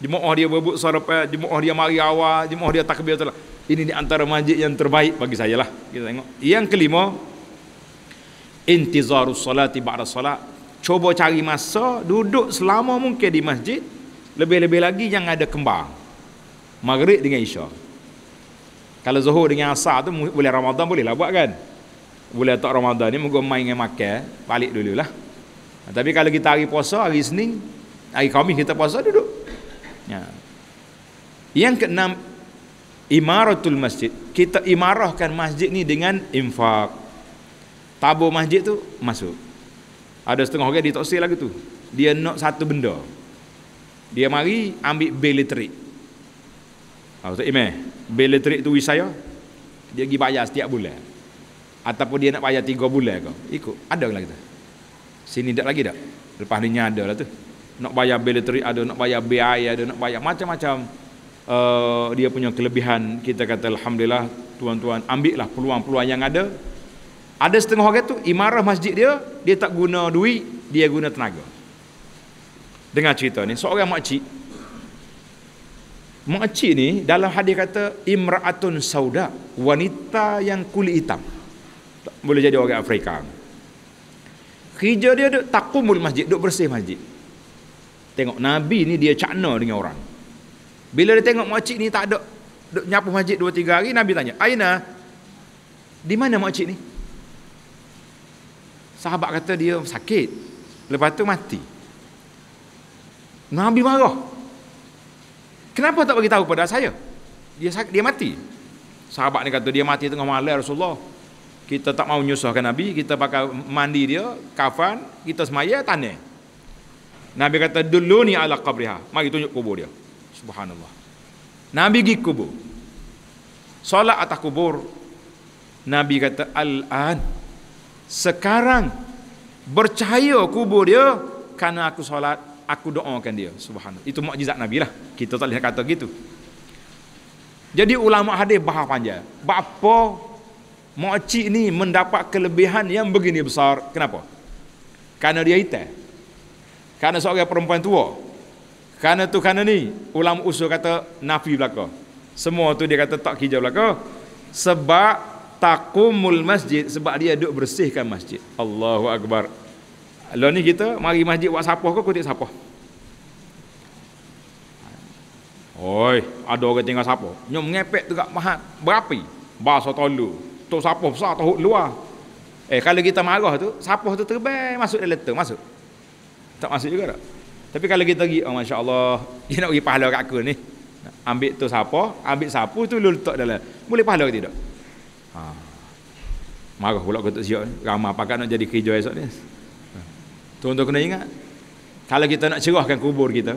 jemaah dia berebut suara depan jemaah dia mari awal jemaah dia takbir tu lah. ini di antara masjid yang terbaik bagi saya lah kita tengok yang kelima intizaru salati ba'da salat cuba cari masa duduk selama mungkin di masjid lebih-lebih lagi yang ada kembang maghrib dengan isyak kalau zuhur dengan asar tu bulan Ramadan boleh lah buat kan. Bulan tak Ramadan ni mungkin main dengan makan, balik lah. Ha, tapi kalau kita hari puasa hari Isnin, hari Khamis kita puasa duduk. Ya. Yang keenam imaratul masjid. Kita imarahkan masjid ni dengan infak. Tabur masjid tu masuk. Ada setengah orang ditoksir lagi tu. Dia nak satu benda. Dia mari ambil bil elektrik. Ha, Imeh, bil elektrik tu wisaya, dia pergi bayar setiap bulan. Ataupun dia nak bayar tiga bulan ke. Ikut, ada lagi kita. Sini tak lagi tak? Lepas ni ada lah tu. Nak bayar bil elektrik ada, nak bayar biaya ada, nak bayar macam-macam. Uh, dia punya kelebihan, kita kata Alhamdulillah, tuan-tuan, ambillah peluang-peluang yang ada. Ada setengah orang tu, imarah masjid dia, dia tak guna duit, dia guna tenaga. Dengar cerita ni, seorang makcik, Makcik ni dalam hadis kata imraatun sauda, wanita yang kulit hitam. Tak boleh jadi orang Afrika. Kerja dia duk takumul masjid, duk bersih masjid. Tengok Nabi ni dia cakna dengan orang. Bila dia tengok makcik ni tak ada duk nyapu masjid 2 3 hari Nabi tanya, "Aina? Di mana makcik ni?" Sahabat kata dia sakit. Lepas tu mati. Nabi marah. Kenapa tak bagi tahu pada saya? Dia dia mati. Sahabat ni kata dia mati tengah malam ya Rasulullah. Kita tak mau menyusahkan Nabi, kita pakai mandi dia, kafan, kita semaya tanya. Nabi kata dulu ni ala qabriha. Mari tunjuk kubur dia. Subhanallah. Nabi pergi kubur. Solat atas kubur. Nabi kata al-an. Sekarang bercahaya kubur dia kerana aku solat aku doakan dia subhanallah itu mukjizat nabi lah kita tak boleh kata gitu jadi ulama hadis bahas panjang bapa makcik ni mendapat kelebihan yang begini besar kenapa karena dia ite karena seorang perempuan tua karena tu karena ni ulama usul kata nafi belaka semua tu dia kata tak hijau belaka sebab takumul masjid sebab dia duk bersihkan masjid Allahu akbar Lepas ni kita mari masjid buat sapah ke kutip sapah? Oi, ada orang tinggal sapah. Nyom mengepek tu kat mahat berapi. Basah tolu. Tok sapah besar tahu luar. Eh kalau kita marah tu, sapah tu terbang masuk dalam tu, masuk. Tak masuk juga tak? Tapi kalau kita pergi, oh Masya Allah, dia nak pergi pahala kat aku ni. Ambil tu sapa, ambil sapu tu lu letak dalam. Boleh pahala ke tidak? Ha. Marah pula kutuk siap Ramah pakat nak jadi kerja esok ni. Tuan-tuan kena ingat Kalau kita nak cerahkan kubur kita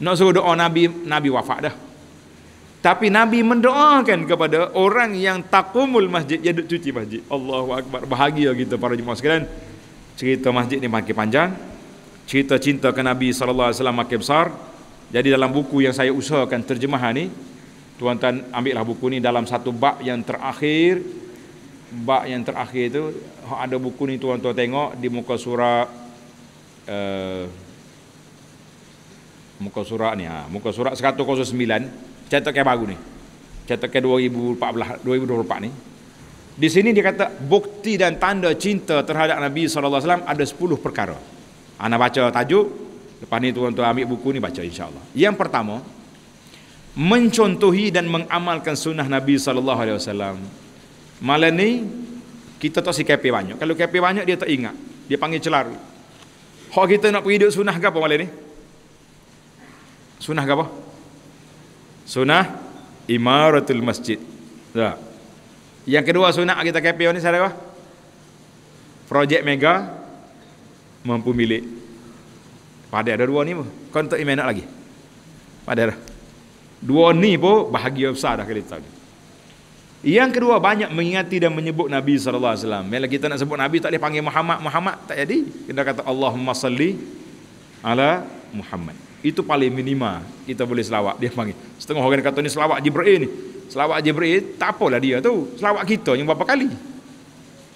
Nak suruh doa Nabi Nabi wafat dah Tapi Nabi mendoakan kepada Orang yang takumul masjid Yang cuci masjid Allahu Akbar Bahagia kita para jemaah sekalian Cerita masjid ni makin panjang Cerita cinta ke Nabi SAW makin besar Jadi dalam buku yang saya usahakan terjemahan ni Tuan-tuan ambillah buku ni Dalam satu bab yang terakhir bab yang terakhir tu ada buku ni tuan-tuan tengok di muka surat uh, muka surat ni ha, muka surat 109 cetak yang baru ni cetak yang 2014 2024 ni di sini dia kata bukti dan tanda cinta terhadap Nabi saw ada 10 perkara. anda ha, baca tajuk lepas ni tuan-tuan ambil buku ni baca insyaallah Yang pertama mencontohi dan mengamalkan sunnah Nabi saw Malam ni kita tak si kepi banyak. Kalau kepi banyak dia tak ingat. Dia panggil celaru. Hak kita nak pergi duduk sunah ke apa malam ni? Sunah ke apa? Sunah imaratul masjid. Ya. Yang kedua sunah kita kepi ni saya apa? Projek mega mampu milik. Padah ada dua ni pun. Kau tak imanak lagi. Padah ada. Dua ni pun bahagia besar dah kali tahu ni. Yang kedua banyak mengingati dan menyebut Nabi sallallahu alaihi wasallam. Bila kita nak sebut Nabi tak boleh panggil Muhammad, Muhammad tak jadi. Kita kata Allahumma salli ala Muhammad. Itu paling minima kita boleh selawat dia panggil. Setengah orang kata ni selawat Jibril ni. Selawat Jibril tak apalah dia tu. Selawat kita yang berapa kali.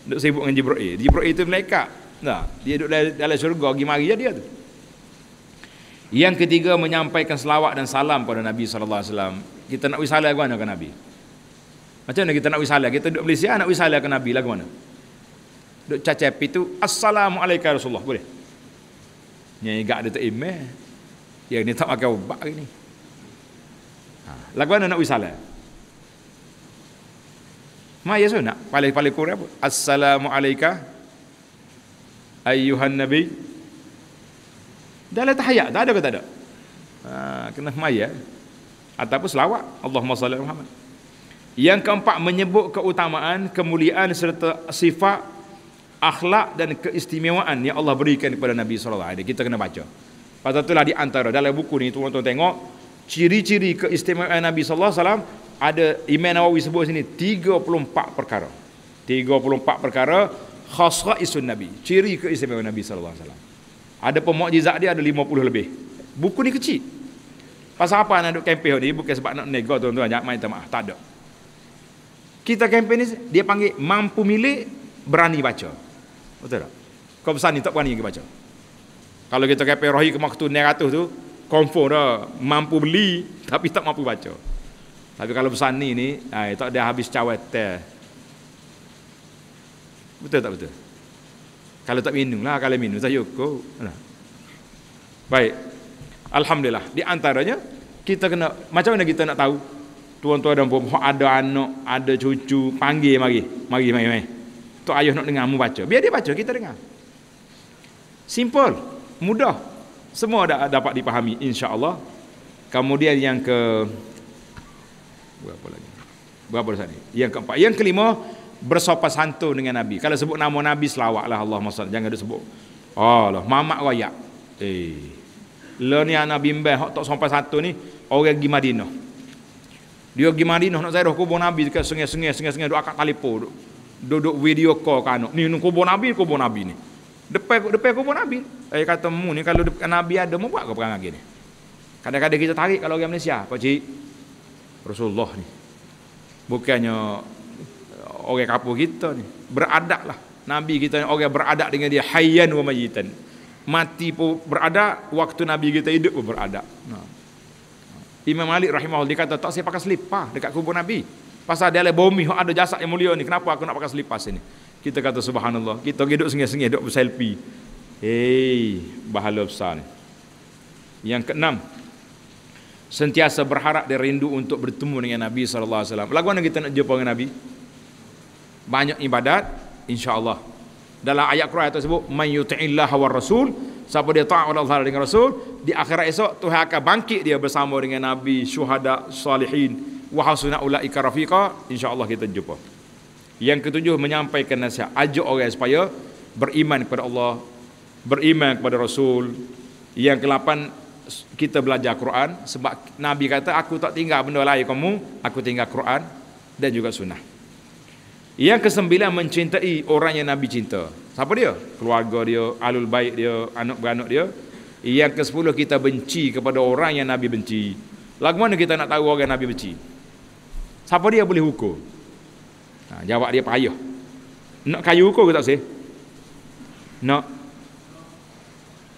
Duk sebut dengan Jibril. Jibril itu malaikat. Nah, dia duduk dalam, dalam syurga pergi mari dia tu. Yang ketiga menyampaikan selawat dan salam kepada Nabi sallallahu alaihi wasallam. Kita nak wisala gua nak ke Nabi. Macam mana kita nak wisala? Kita duduk Malaysia nak wisala ke Nabi lah ke mana? Duduk cacap itu Assalamualaikum Rasulullah. Boleh? Ni yang ada tak imeh, yang ni tak makan ubat ke ni. Ha. Lagu mana nak wisala? Mak Yesus ya, nak paling-paling kurang apa? Assalamualaikum Ayuhan Nabi Dalam tahayat tak ada ke tak ada? Ha, kena maya Ataupun selawat Allahumma salli Muhammad yang keempat menyebut keutamaan, kemuliaan serta sifat akhlak dan keistimewaan yang Allah berikan kepada Nabi sallallahu alaihi kita kena baca. Pasal itulah di antara dalam buku ni tuan-tuan tengok ciri-ciri keistimewaan Nabi sallallahu alaihi wasallam ada Imam Nawawi sebut sini 34 perkara. 34 perkara khasaisun Nabi, ciri keistimewaan Nabi sallallahu alaihi wasallam. Ada pun mukjizat dia ada 50 lebih. Buku ni kecil. Pasal apa nak duk kempen ni bukan sebab nak nego tuan-tuan jangan main tak ada. Kita kempen ni dia panggil mampu milik berani baca. Betul tak? Kau besar ni tak berani pergi baca. Kalau kita kempen rohi ke waktu 900 tu confirm dah mampu beli tapi tak mampu baca. Tapi kalau besar ni ni ai ha, tak dia habis cawet teh. Betul tak betul? Kalau tak minum lah, kalau minum saya cukup. Ha. Baik. Alhamdulillah. Di antaranya kita kena macam mana kita nak tahu tuan tuan ada perempuan, ada anak, ada cucu, panggil mari, mari, mari, mari. Tok Ayuh nak dengar, mu baca. Biar dia baca, kita dengar. Simple, mudah. Semua dah dapat dipahami, insya Allah. Kemudian yang ke... Berapa lagi? Berapa dah sana? Yang keempat. Yang kelima, bersopan santun dengan Nabi. Kalau sebut nama Nabi, selawatlah Allah SWT. Jangan ada sebut. Allah, mamak rakyat. Eh, lo ni anak bimbang, tak sopan santun ni, orang pergi Madinah. Dia pergi Madinah nak zairah kubur Nabi dekat sungai-sungai, sungai-sungai duduk akak talipo, duduk, duduk video call kan? anak. Ni kubur Nabi, kubur Nabi ni. Depan depan kubur Nabi. Eh kata mu ni kalau depan Nabi ada mu buat ke perangai ni. Kadang-kadang kita tarik kalau orang Malaysia, Pak Cik. Rasulullah ni. Bukannya eh, orang kapu kita ni. Beradab lah. Nabi kita ni orang beradab dengan dia. Hayyan wa majitan. Mati pun beradab. Waktu Nabi kita hidup pun beradab. Nah. Imam Malik rahimahullah dia kata tak saya pakai selipah dekat kubur Nabi. Pasal dia ada bomi, ada jasad yang mulia ni. Kenapa aku nak pakai selipah sini? Kita kata subhanallah. Kita hidup sengih-sengih, duduk berselfie. Hei, bahala besar ni. Yang keenam, sentiasa berharap dan rindu untuk bertemu dengan Nabi sallallahu alaihi wasallam. Lagu mana kita nak jumpa dengan Nabi? Banyak ibadat, insyaallah Dalam ayat Quran tersebut, "Man yuti'illah wa rasul siapa dia taat kepada Allah dengan Rasul di akhirat esok Tuhan akan bangkit dia bersama dengan nabi syuhada salihin wa hasuna ulaika rafiqa insyaallah kita jumpa yang ketujuh menyampaikan nasihat ajak orang supaya beriman kepada Allah beriman kepada Rasul yang kelapan kita belajar Quran sebab nabi kata aku tak tinggal benda lain kamu aku tinggal Quran dan juga sunnah yang kesembilan mencintai orang yang Nabi cinta. Siapa dia? Keluarga dia, alul baik dia, anak-beranak dia. Yang kesepuluh kita benci kepada orang yang Nabi benci. Lagu mana kita nak tahu orang yang Nabi benci? Siapa dia boleh hukum? Nah, ha, jawab dia payah. Nak kayu hukum ke tak sih? Nak.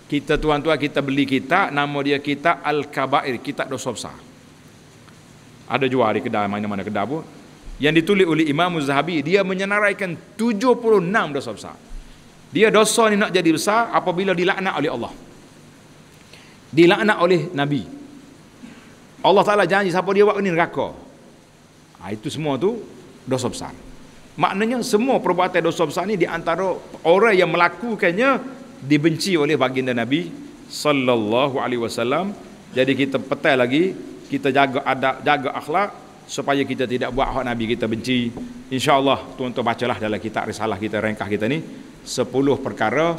Kita tuan-tuan kita beli kita nama dia kita Al-Kabair, kitab dosa besar. Ada jual di kedai mana-mana kedai pun yang ditulis oleh Imam Zahabi dia menyenaraikan 76 dosa besar dia dosa ni nak jadi besar apabila dilaknat oleh Allah dilaknat oleh Nabi Allah Ta'ala janji siapa dia buat ni neraka ha, itu semua tu dosa besar maknanya semua perbuatan dosa besar ni diantara orang yang melakukannya dibenci oleh baginda Nabi sallallahu alaihi wasallam jadi kita petai lagi kita jaga adab jaga akhlak supaya kita tidak buat hak Nabi kita benci. InsyaAllah tuan-tuan bacalah dalam kitab risalah kita, rengkah kita ni. Sepuluh perkara,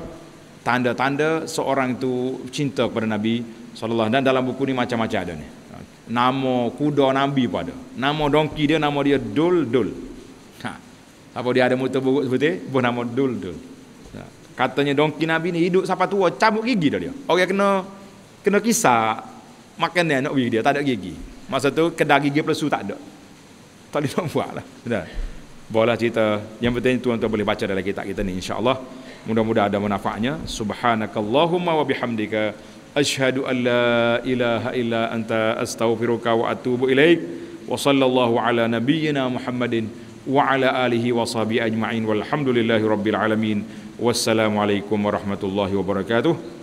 tanda-tanda seorang itu cinta kepada Nabi SAW. Dan dalam buku ni macam-macam ada ni. Nama kuda Nabi pada Nama donki dia, nama dia Dul Dul. Ha. Apa dia ada muta buku seperti Buh nama Dul Dul. Ha. Katanya donki Nabi ni hidup sampai tua, cabut gigi dah dia. Orang kena kena kisah makan dia nak pergi dia, tak ada gigi. Masa tu kedai gigi palsu tak ada. Tak boleh nak buat lah. Bolehlah cerita. Yang penting tuan-tuan boleh baca dalam kitab kita ni insya Allah mudah mudah ada manfaatnya. Subhanakallahumma wa bihamdika. Ashadu alla ilaha illa anta astaghfiruka wa atubu ilaik. Wa sallallahu ala nabiyyina Muhammadin wa ala alihi wa sahbihi ajma'in. Walhamdulillahi rabbil alamin. Wassalamualaikum warahmatullahi wabarakatuh.